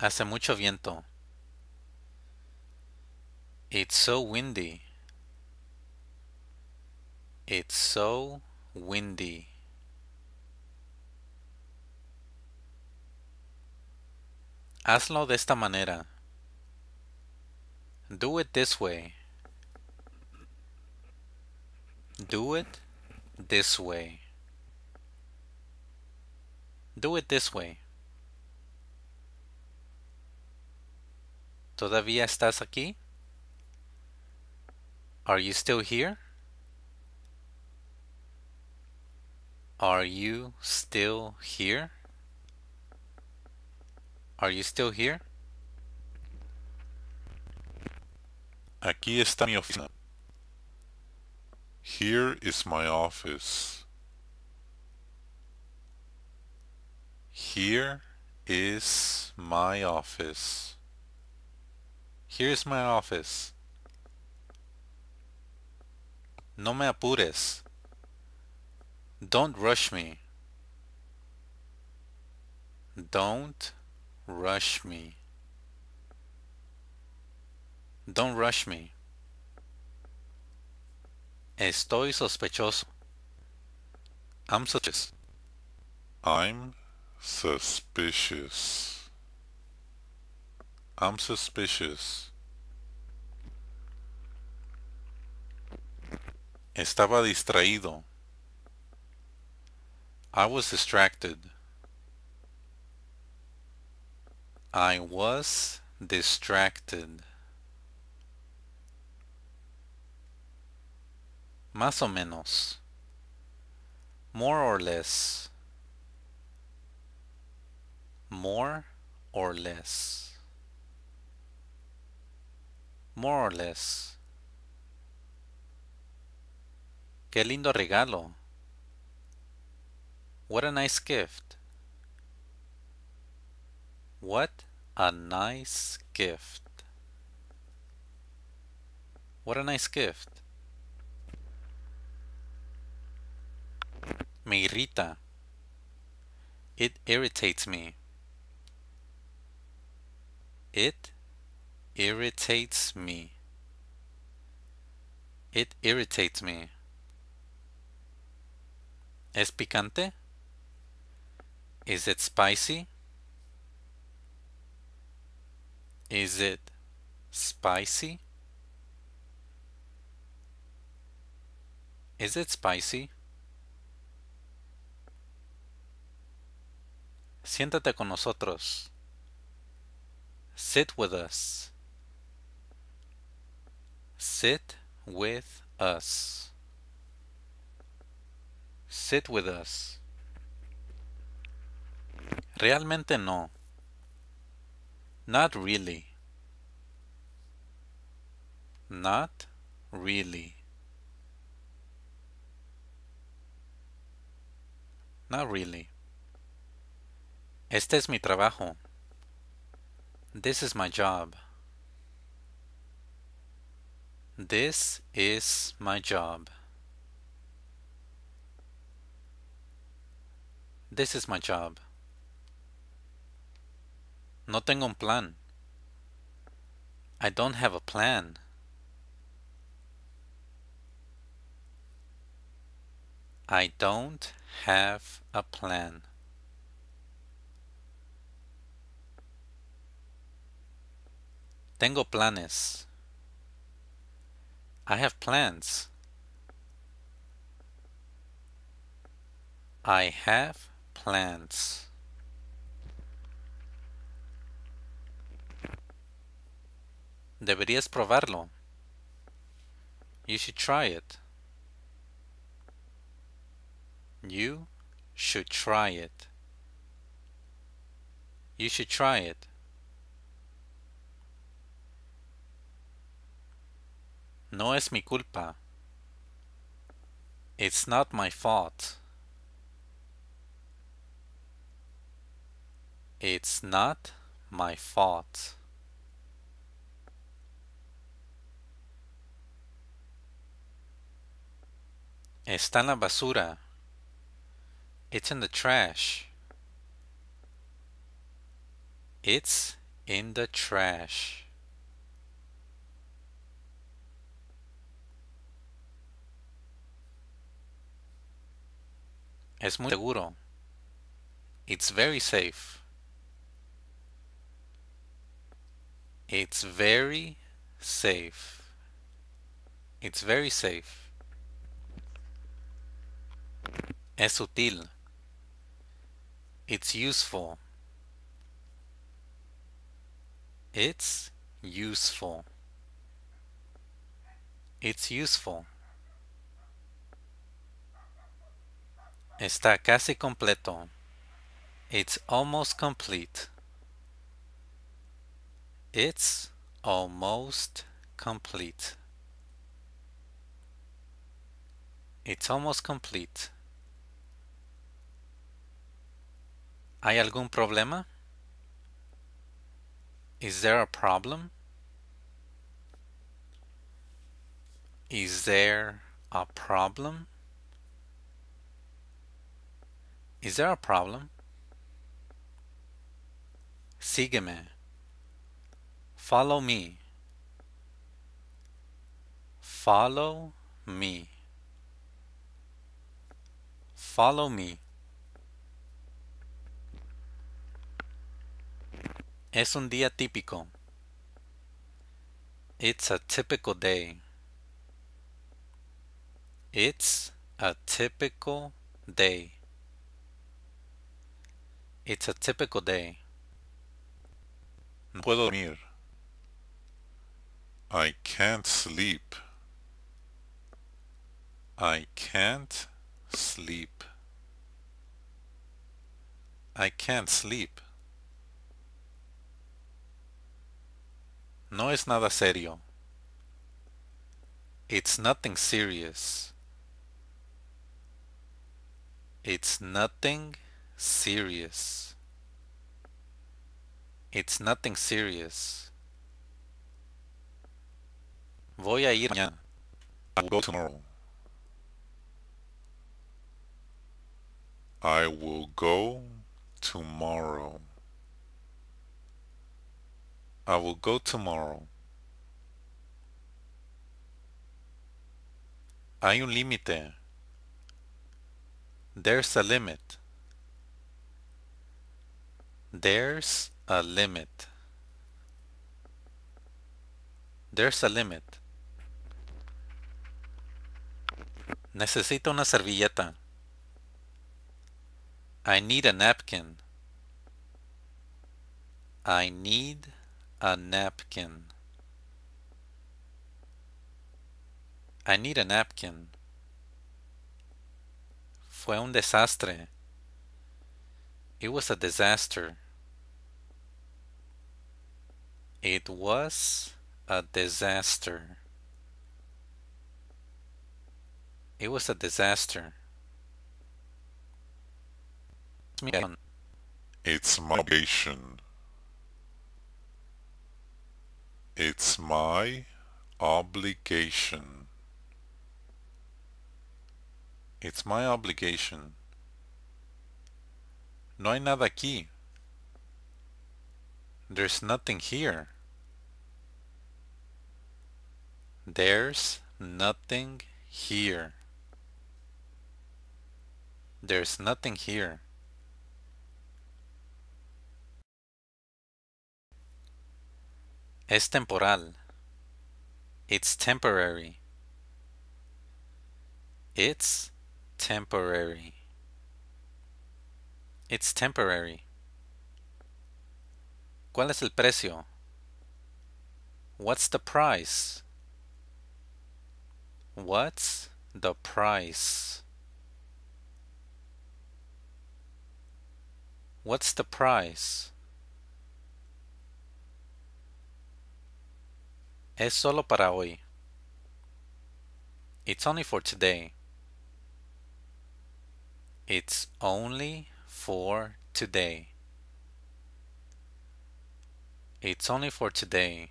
Hace mucho viento. It's so windy. It's so windy. Hazlo de esta manera. Do it this way. Do it this way. Do it this way. ¿Todavía estás aquí? Are you still here? Are you still here? Are you still here? Aquí está mi oficina. Here is my office. Here is my office. Here is my office. No me apures. Don't rush me. Don't rush me. Don't rush me. Estoy sospechoso. I'm suspicious. I'm suspicious. I'm suspicious. Estaba distraído. I was distracted. I was distracted. Más o menos. More or less. More or less. More or less. Qué lindo regalo. What a nice gift. What a nice gift. What a nice gift. Me irrita. It irritates me. It irritates me. It irritates me. ¿Es picante? Is it spicy? Is it spicy? Is it spicy? Siéntate con nosotros. Sit with us. Sit with us. Sit with us. Realmente no. Not really. Not really. Not really. Este es mi trabajo. This is my job. This is my job. This is my job. No tengo un plan. I don't have a plan. I don't have a plan. Tengo planes. I have plans. I have plans. Deberías probarlo. You should try it. You should try it. You should try it. No es mi culpa. It's not my fault. It's not my fault. Está en la basura. It's in the trash. It's in the trash. Es muy seguro. It's very safe. It's very safe. It's very safe. Es útil. It's useful. It's useful. It's useful. Está casi completo. It's almost complete. It's almost complete. It's almost complete. ¿Hay algún problema? Is there a problem? Is there a problem? Is there a problem? Sígueme. Follow me. Follow me. Follow me. Es un día típico. It's a typical day. It's a typical day. It's a typical day. No puedo dormir. I can't sleep. I can't sleep. I can't sleep. No es nada serio. It's nothing serious. It's nothing serious. It's nothing serious. Voy a ir mañana. I will go tomorrow. I will go tomorrow. I will go tomorrow. Hay un límite. There's a limit. There's a limit. There's a limit. Necesito una servilleta. I need a napkin. I need a napkin. I need a napkin. Fue un desastre. It was a disaster. It was a disaster. It was a disaster. It's my obligation. It's my obligation. It's my obligation. No hay nada aquí. There's nothing here. There's nothing here. There's nothing here. Es temporal. It's temporary. It's temporary. It's temporary. ¿Cuál es el precio? What's the price? What's the price? What's the price? Es solo para hoy. It's only for today. It's only for today. It's only for today.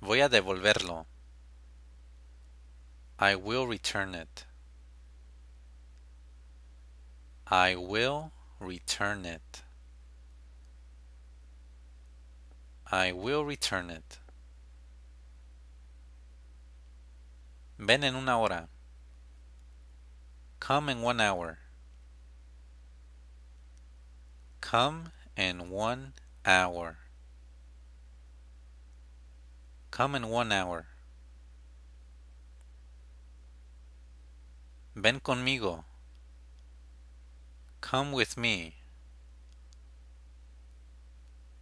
Voy a devolverlo. I will return it. I will return it. I will return it. Ven en una hora. Come in one hour. Come in one hour. Come in one hour. Ven conmigo. Come with me.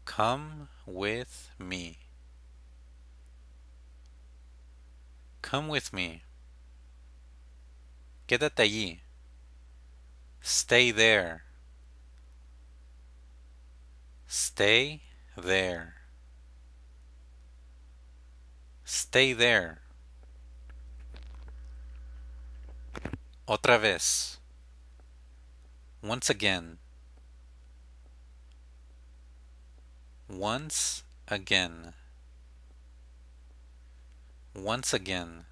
Come with me. Come with me. Quédate allí. Stay there. Stay there. Stay there. Otra vez. Once again. Once again. Once again.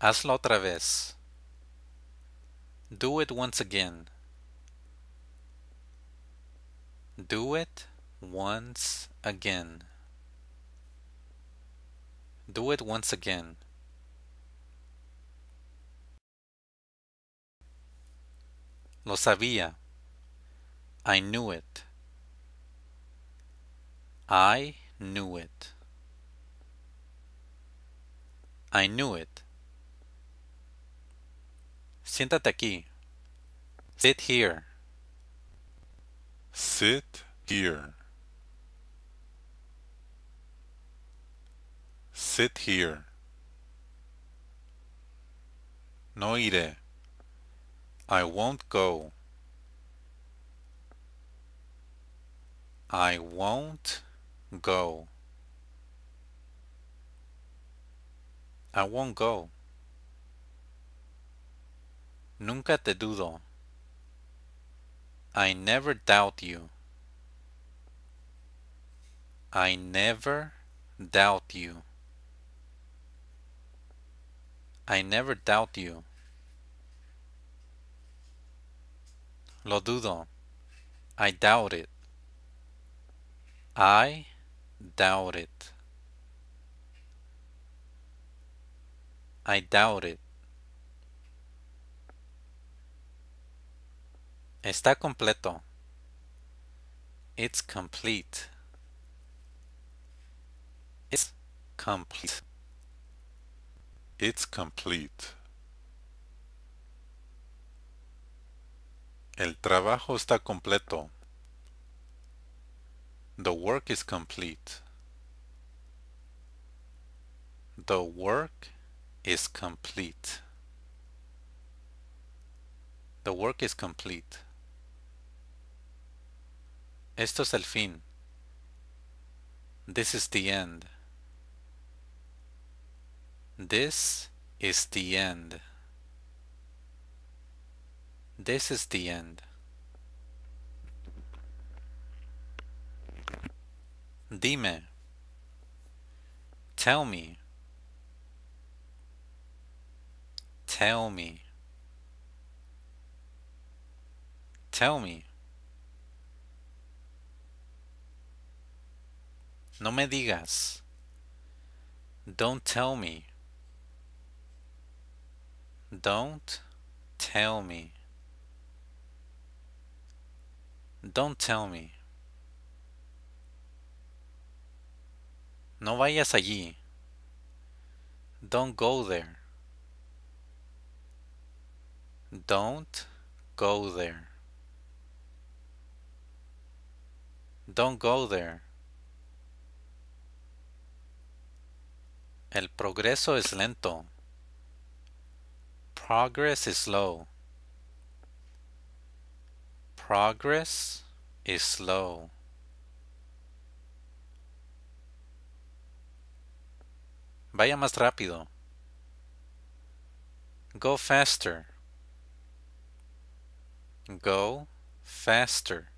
Hazlo otra vez. Do it once again. Do it once again. Do it once again. Lo sabía. I knew it. I knew it. I knew it. Siéntate aquí. Sit here. Sit here. Sit here. No iré. I won't go. I won't go. I won't go. Nunca te dudo. I never doubt you. I never doubt you. I never doubt you. Lo dudo. I doubt it. I doubt it. I doubt it. Está completo. It's complete. It's complete. It's complete. El trabajo está completo. The work is complete. The work is complete. The work is complete. Esto es el fin. This is the end. This is the end. This is the end. Dime. Tell me. Tell me. Tell me. No me digas. Don't tell me. Don't tell me. Don't tell me. No vayas allí. Don't go there. Don't go there. Don't go there. El progreso es lento. Progress is slow. Progress is slow. Vaya más rápido. Go faster. Go faster.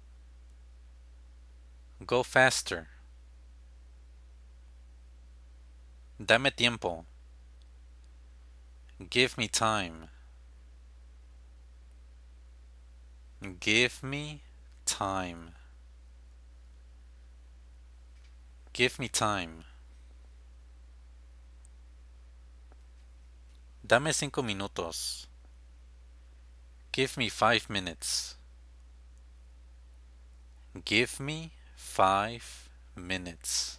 Go faster. Dame tiempo. Give me time. Give me time. Give me time. Dame cinco minutos. Give me five minutes. Give me five minutes.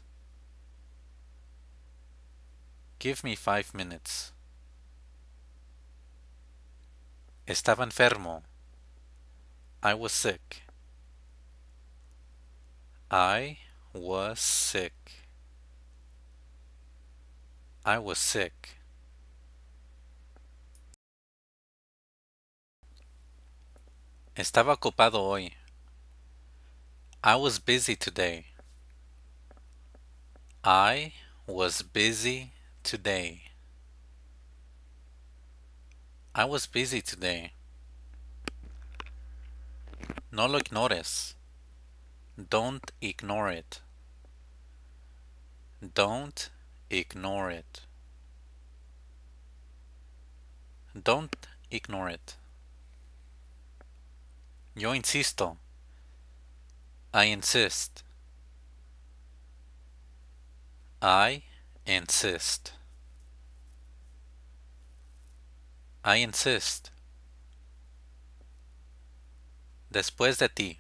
Give me five minutes. Estaba enfermo. I was sick. I was sick. I was sick. Estaba ocupado hoy. I was busy today. I was busy today. I was busy today. No lo ignores. Don't ignore it. Don't ignore it. Don't ignore it. Yo insisto. I insist. I insist. I insist. Después de ti.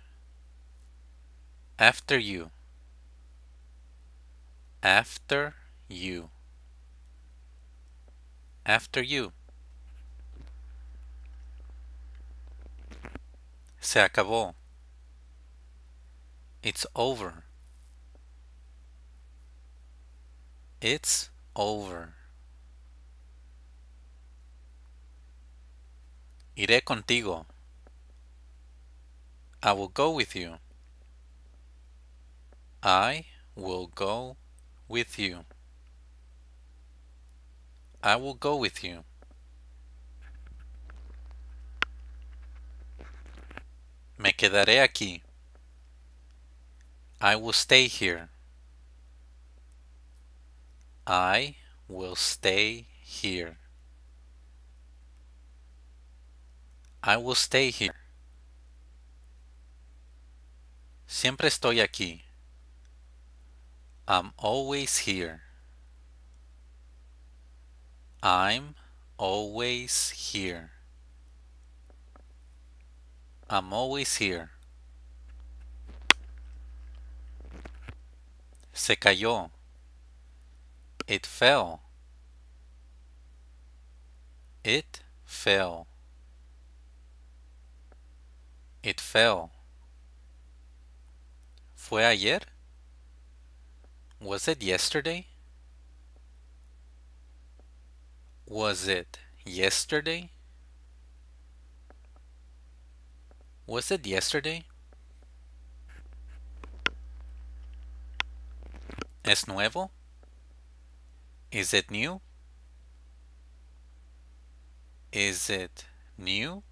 After you. After you. After you. Se acabó. It's over. It's over. Iré contigo. I will go with you. I will go with you. I will go with you. Me quedaré aquí. I will stay here. I will stay here. I will stay here. Siempre estoy aquí. I'm always here. I'm always here. I'm always here. Se cayó. It fell. It fell. It fell. ¿Fue ayer? Was it yesterday? Was it yesterday? Was it yesterday? ¿Es nuevo? Is it new? Is it new?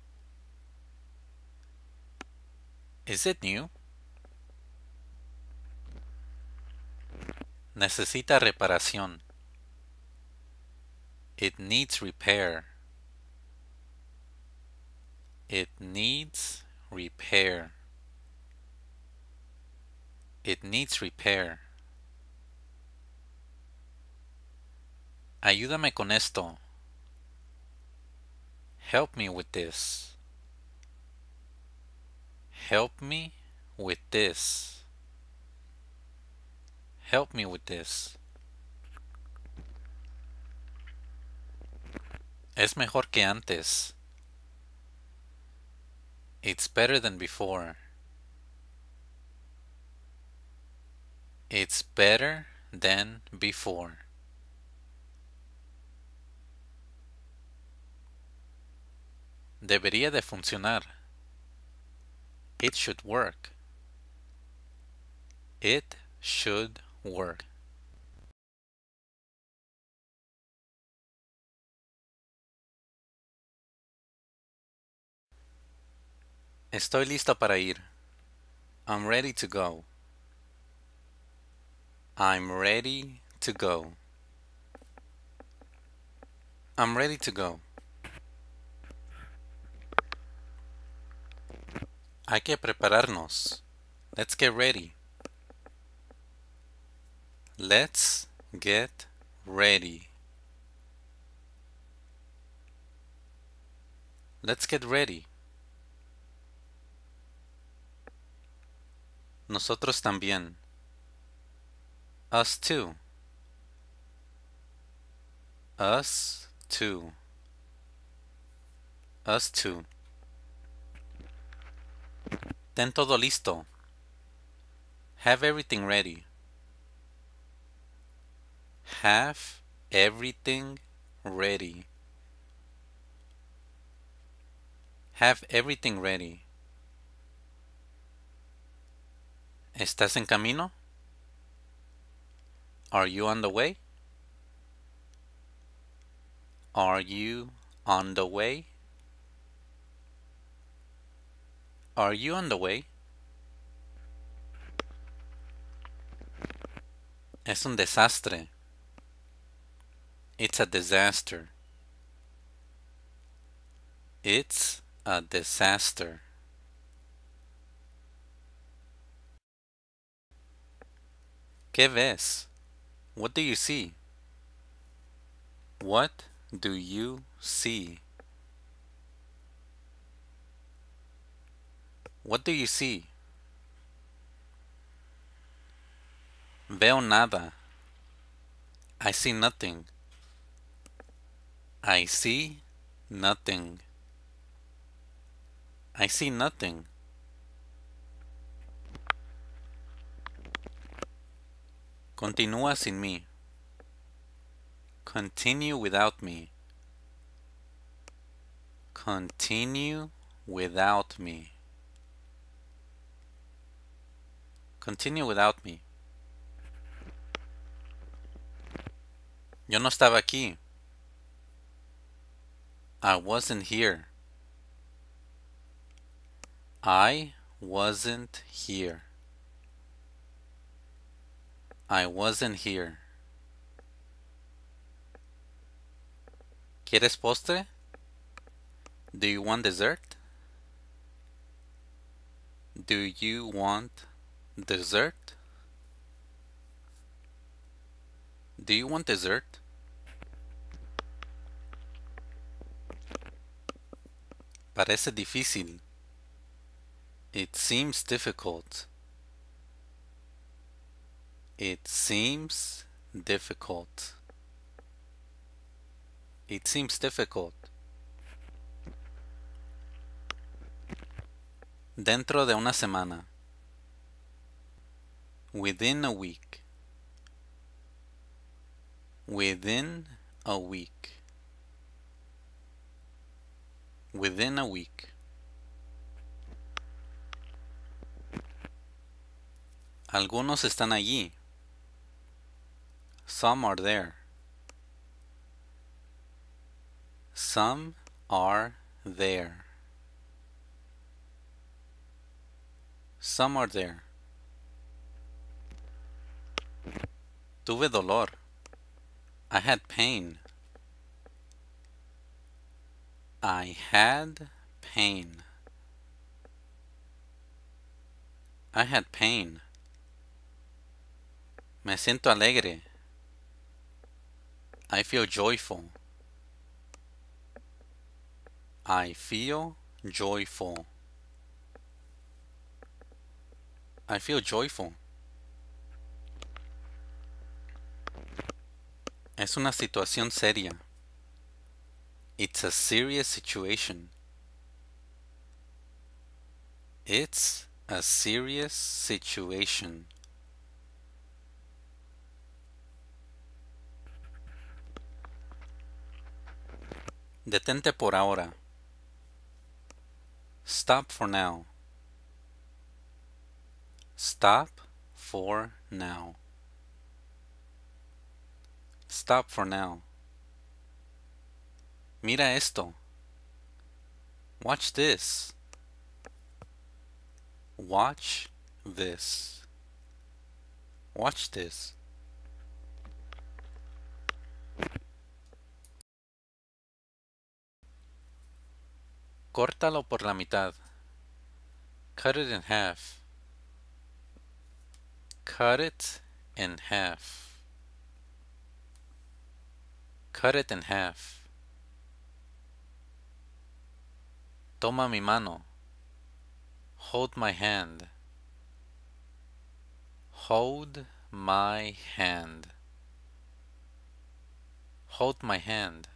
Is it new? Necesita reparación. It needs repair. It needs repair. It needs repair. Ayúdame con esto. Help me with this. Help me with this. Help me with this. Es mejor que antes. It's better than before. It's better than before. Debería de funcionar. It should work. It should work. Estoy listo para ir. I'm ready to go. I'm ready to go. I'm ready to go. Hay que prepararnos. Let's get ready. Let's get ready. Let's get ready. Nosotros también. Us too. Us too. Us too. Ten todo listo. Have everything ready. Have everything ready. Have everything ready. ¿Estás en camino? Are you on the way? Are you on the way? Are you on the way? Es un desastre. It's a disaster. It's a disaster. ¿Qué ves? What do you see? What do you see? What do you see? Veo nada. I see nothing. I see nothing. I see nothing. Continúa sin mí. Continue without me. Continue without me. Continue without me. Yo no estaba aquí. I wasn't here. I wasn't here. I wasn't here. ¿Quieres postre? Do you want dessert? Do you want dessert? Do you want dessert? Parece difícil. It seems difficult. It seems difficult. It seems difficult. Dentro de una semana. Within a week. Within a week. Within a week. Algunos están allí. Some are there. Some are there. Some are there. Tuve dolor. I had pain. I had pain. I had pain. Me siento alegre. I feel joyful. I feel joyful. I feel joyful. Es una situación seria. It's a serious situation. It's a serious situation. Detente por ahora. Stop for now. Stop for now. Stop for now. Mira esto. Watch this. Watch this. Watch this. Córtalo por la mitad. Cut it in half. Cut it in half. Cut it in half. Toma mi mano. Hold my hand. Hold my hand. Hold my hand.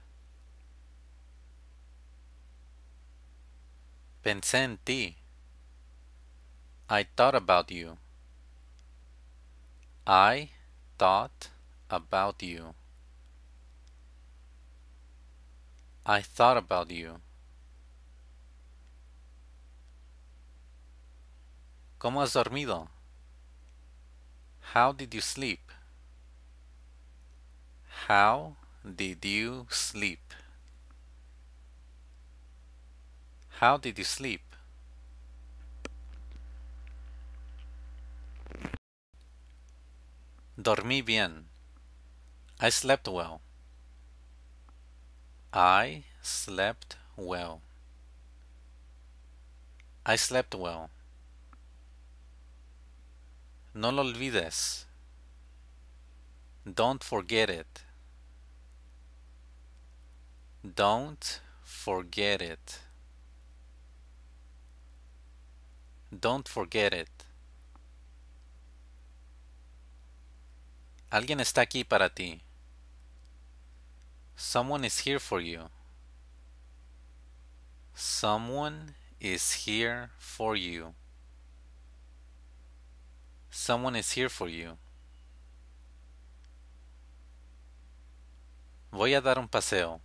Pensé en ti. I thought about you. I thought about you. I thought about you. ¿Cómo has dormido? How did you sleep? How did you sleep? How did you sleep? Dormí bien. I slept well. I slept well. I slept well. No lo olvides. Don't forget it. Don't forget it. Don't forget it. Alguien está aquí para ti. Someone is here for you. Someone is here for you. Someone is here for you. Voy a dar un paseo.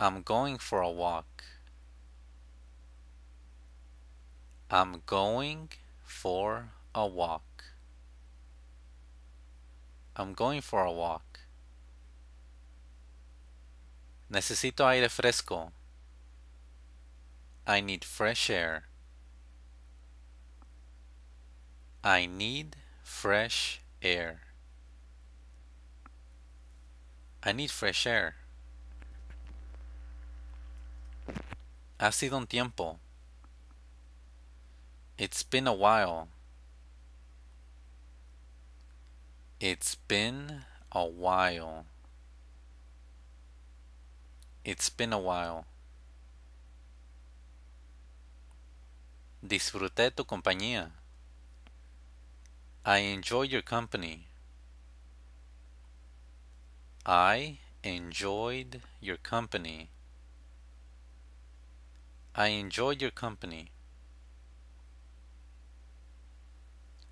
I'm going for a walk. I'm going for a walk. I'm going for a walk. Necesito aire fresco. I need fresh air. I need fresh air. I need fresh air. Ha sido un tiempo. It's been a while. It's been a while. It's been a while. Disfruté tu compañía. I enjoy your company. I enjoyed your company. I enjoyed your company.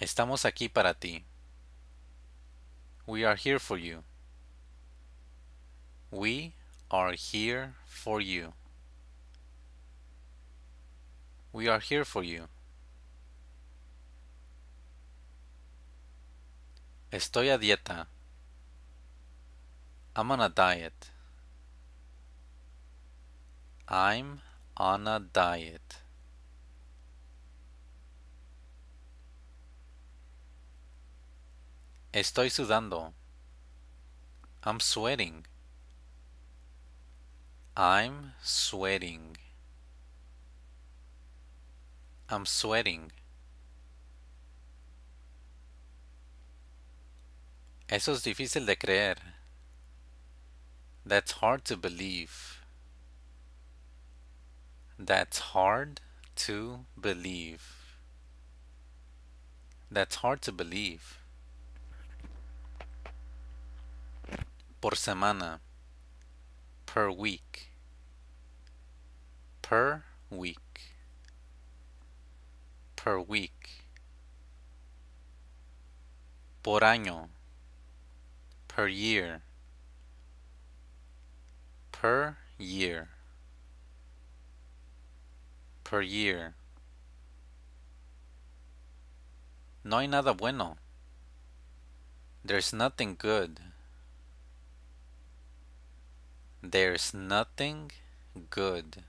Estamos aquí para ti. We are here for you. We are here for you. We are here for you. Estoy a dieta. I'm on a diet. I'm on a diet. Estoy sudando. I'm sweating. I'm sweating. I'm sweating. Eso es difícil de creer. That's hard to believe. That's hard to believe. That's hard to believe. por semana per week per week per week por año per year per year per year no hay nada bueno there's nothing good there's nothing good.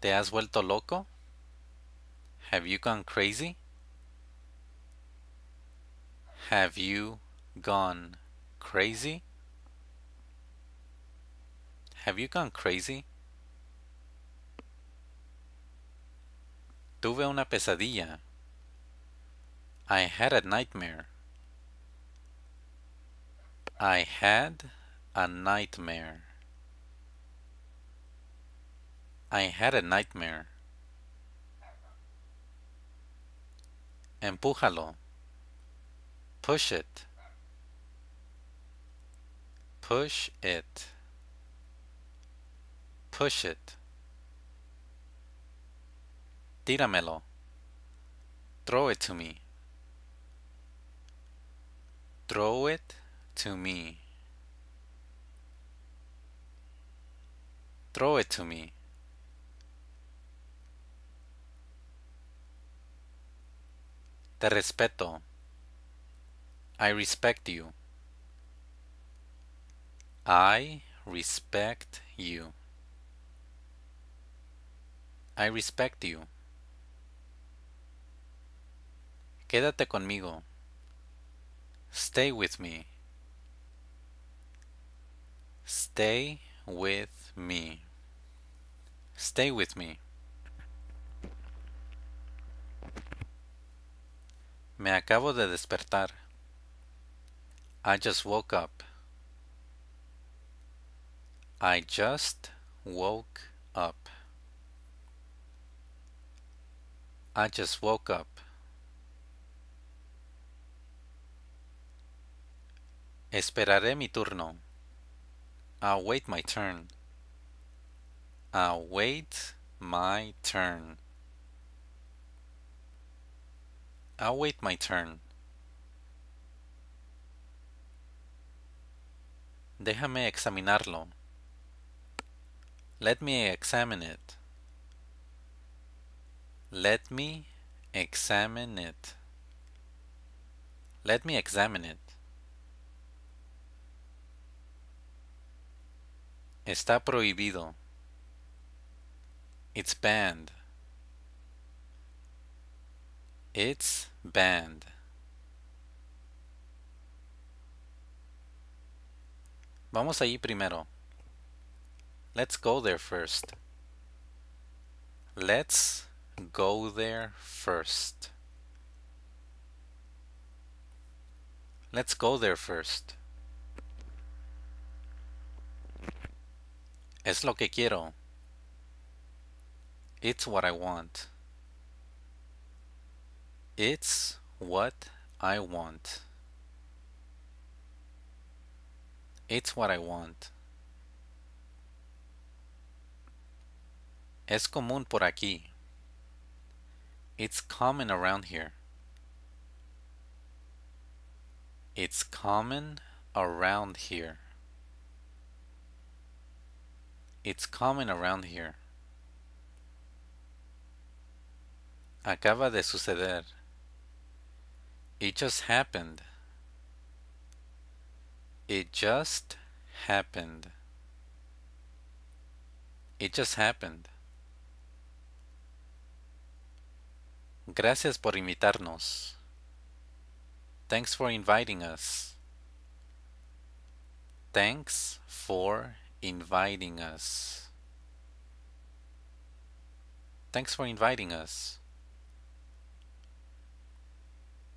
¿Te has vuelto loco? Have you gone crazy? Have you gone crazy? Have you gone crazy? Tuve una pesadilla. I had a nightmare. I had a nightmare. I had a nightmare. Empújalo. Push it. Push it. Push it. Tíramelo. Throw it to me. Throw it to me. Throw it to me. Te respeto. I respect you. I respect you. I respect you. Quédate conmigo. Stay with me. Stay with me. Stay with me. Me acabo de despertar. I just woke up. I just woke up. I just woke up. Esperaré mi turno. I'll uh, wait my turn. I'll uh, wait my turn. I'll uh, wait my turn. Déjame examinarlo. Let me examine it. Let me examine it. Let me examine it. Está prohibido. It's banned. It's banned. Vamos allí primero. Let's go there first. Let's go there first. Let's go there first. Es lo que quiero. It's what I want. It's what I want. It's what I want. Es común por aquí. It's common around here. It's common around here. It's common around here. Acaba de suceder. It just happened. It just happened. It just happened. Gracias por invitarnos. Thanks for inviting us. Thanks for inviting us. Thanks for inviting us.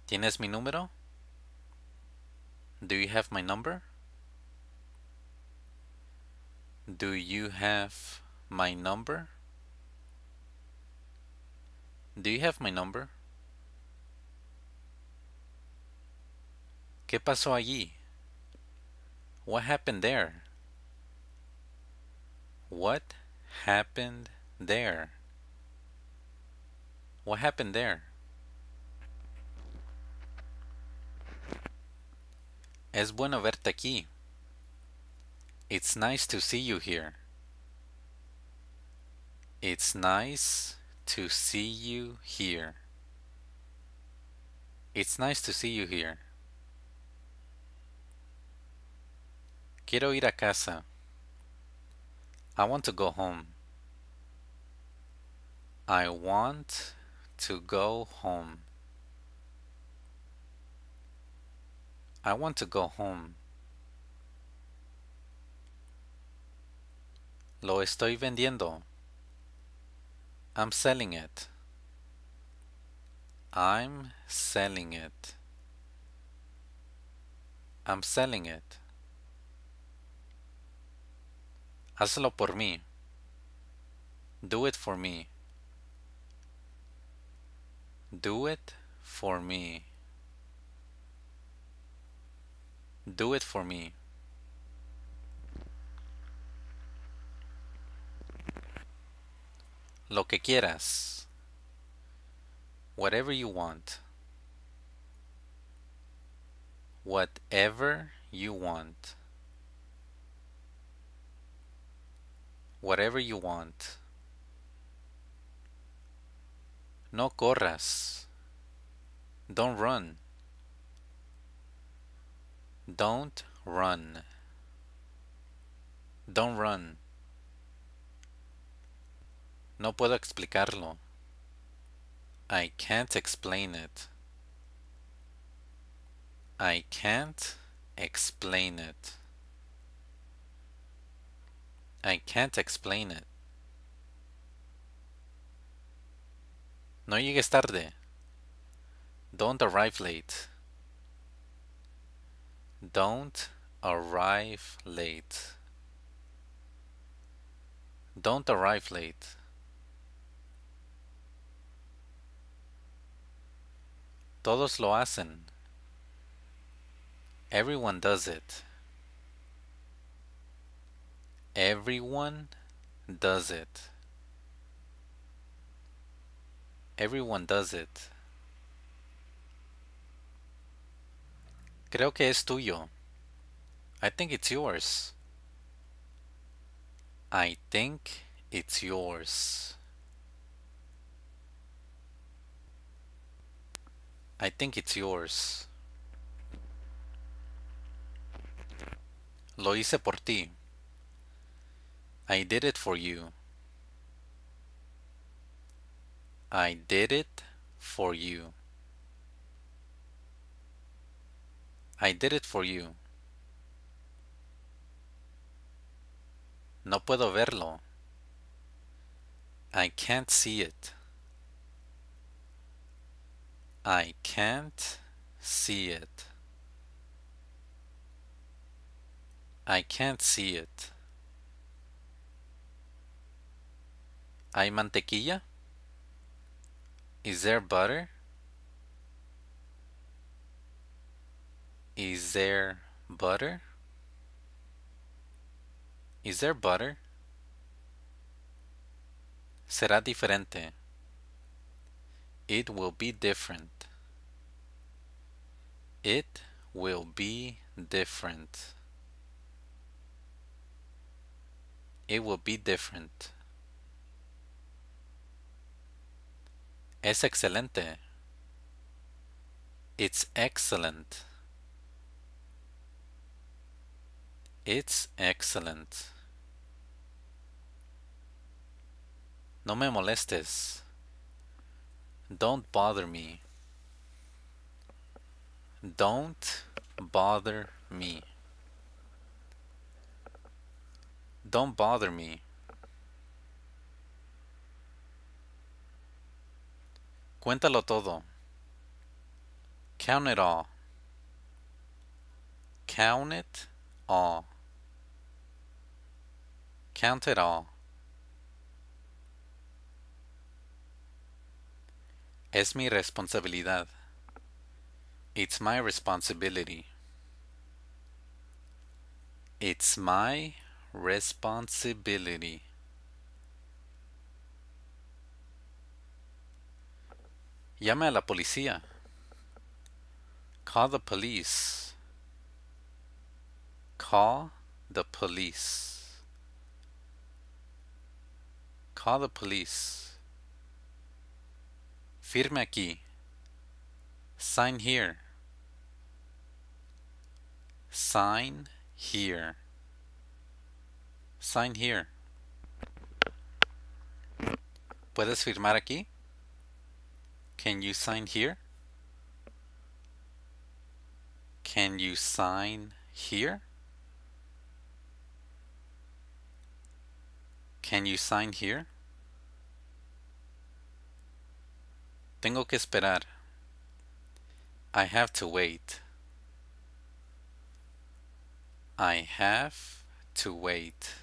¿Tienes mi número? Do you have my number? Do you have my number? Do you have my number? ¿Qué pasó allí? What happened there? What happened there? What happened there? Es bueno verte aquí. It's nice to see you here. It's nice to see you here. It's nice to see you here. Quiero ir a casa. I want to go home. I want to go home. I want to go home. Lo estoy vendiendo. I'm selling it. I'm selling it. I'm selling it. Hazlo por mí. Do it for me. Do it for me. Do it for me. Lo que quieras. Whatever you want. Whatever you want. whatever you want. No corras. Don't run. Don't run. Don't run. No puedo explicarlo. I can't explain it. I can't explain it. I can't explain it. No llegues tarde. Don't arrive late. Don't arrive late. Don't arrive late. Todos lo hacen. Everyone does it. Everyone does it. Everyone does it. Creo que es tuyo. I think it's yours. I think it's yours. I think it's yours. Lo hice por ti. I did it for you. I did it for you. I did it for you. No puedo verlo. I can't see it. I can't see it. I can't see it. ¿Hay mantequilla? Is there butter? Is there butter? Is there butter? Será diferente. It will be different. It will be different. It will be different. Es excelente. It's excellent. It's excellent. No me molestes. Don't bother me. Don't bother me. Don't bother me. Cuéntalo todo. Count it all. Count it all. Count it all. Es mi responsabilidad. It's my responsibility. It's my responsibility. Llame a la policía. Call the police. Call the police. Call the police. Firme aquí. Sign here. Sign here. Sign here. ¿Puedes firmar aquí? Can you sign here? Can you sign here? Can you sign here? Tengo que esperar. I have to wait. I have to wait.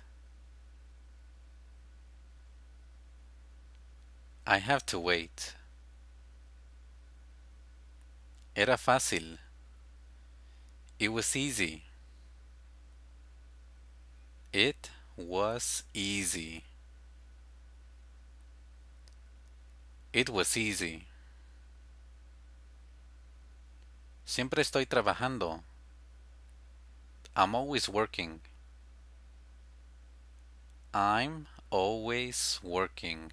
I have to wait. Era fácil. It was easy. It was easy. It was easy. Siempre estoy trabajando. I'm always working. I'm always working.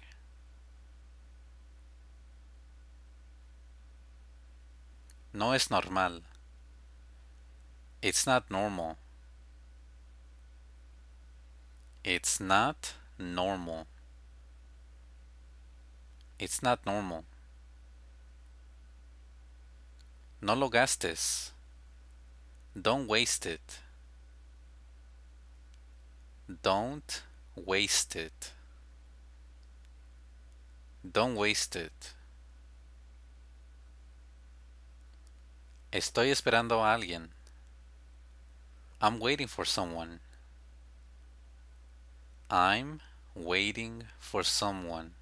No es normal. It's not normal. It's not normal. It's not normal. No lo gastes. Don't waste it. Don't waste it. Don't waste it. Estoy esperando a alguien. I'm waiting for someone. I'm waiting for someone.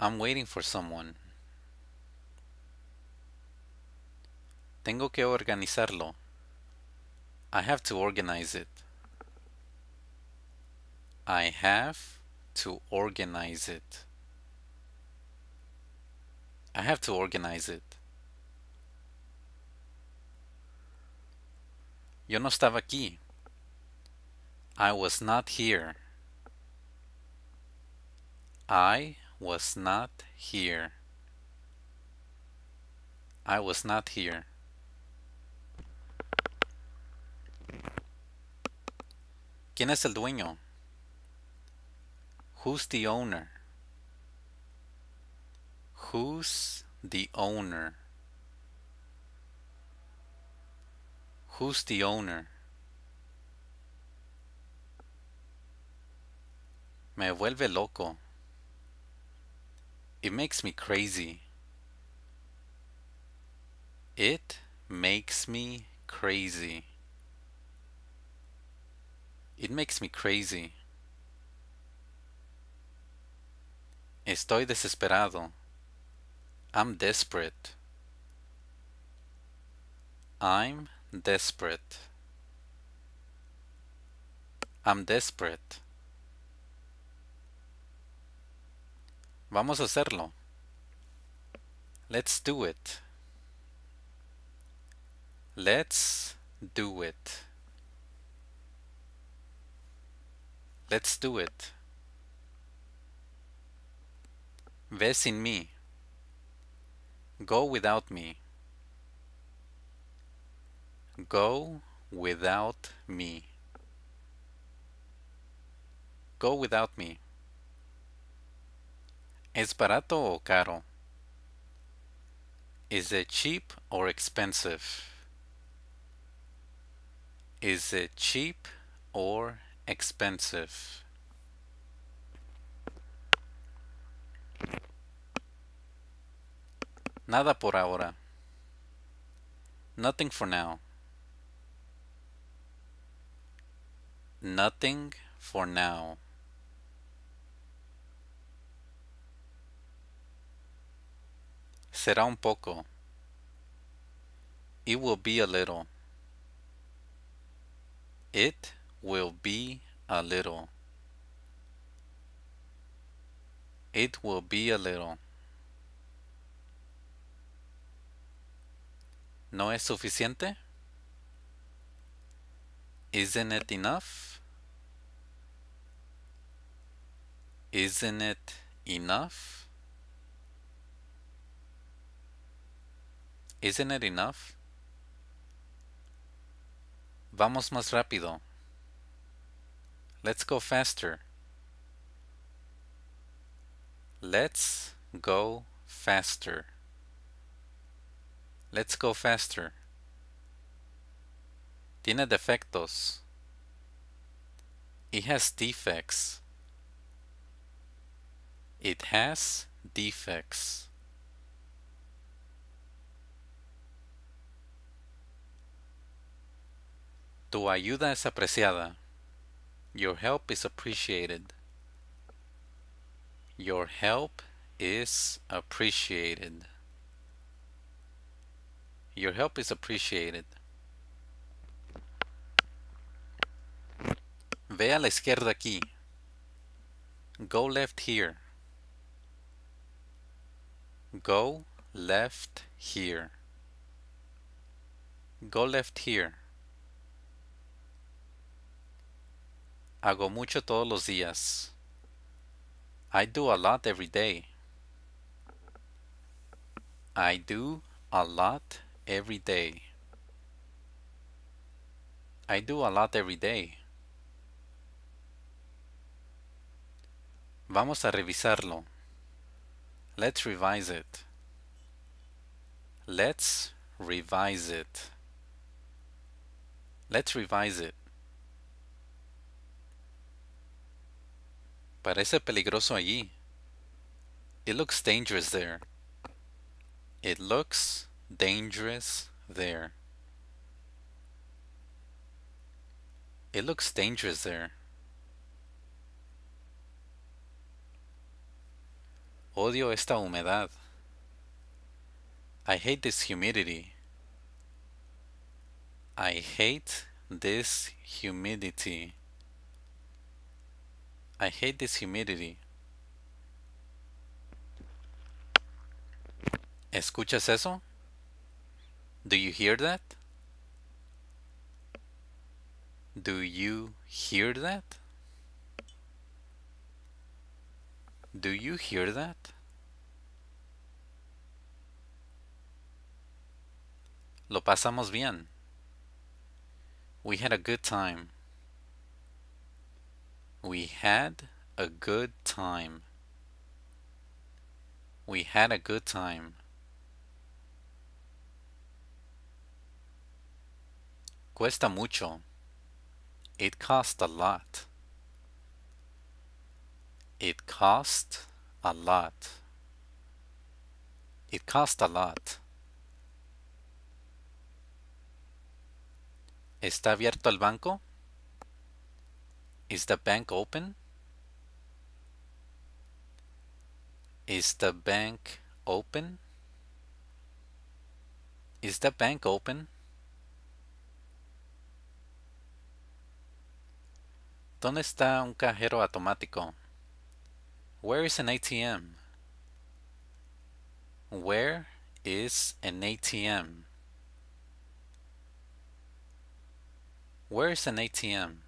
I'm waiting for someone. Tengo que organizarlo. I have to organize it. I have to organize it. I have to organize it. Yo no estaba aquí. I was not here. I was not here. I was not here. ¿Quién es el dueño? Who's the owner? Who's the owner? Who's the owner? Me vuelve loco. It makes me crazy. It makes me crazy. It makes me crazy. Estoy desesperado. I'm desperate. I'm desperate. I'm desperate. Vamos a hacerlo. Let's do it. Let's do it. Let's do it. Ve sin mí. Go without me. Go without me. Go without me. ¿Es barato o caro? Is it cheap or expensive? Is it cheap or expensive? Nada por ahora. Nothing for now. Nothing for now. Será un poco. It will be a little. It will be a little. It will be a little. ¿No es suficiente? Isn't it enough? Isn't it enough? Isn't it enough? Vamos más rápido. Let's go faster. Let's go faster. Let's go faster. Tiene defectos. It has defects. It has defects. Tu ayuda es apreciada. Your help is appreciated. Your help is appreciated. Your help is appreciated. Ve a la izquierda aquí. Go left here. Go left here. Go left here. Hago mucho todos los días. I do a lot every day. I do a lot every day? I do a lot every day. Vamos a revisarlo. Let's revise it. Let's revise it. Let's revise it. Parece peligroso allí. It looks dangerous there. It looks dangerous there. It looks dangerous there. Odio esta humedad. I hate this humidity. I hate this humidity. I hate this humidity. ¿Escuchas eso? Do you hear that? Do you hear that? Do you hear that? Lo pasamos bien. We had a good time. We had a good time. We had a good time. Cuesta mucho. It cost a lot. It cost a lot. It cost a lot. ¿Está abierto el banco? Is the bank open? Is the bank open? Is the bank open? ¿Dónde está un cajero automático? Where is an ATM? Where is an ATM? Where is an ATM?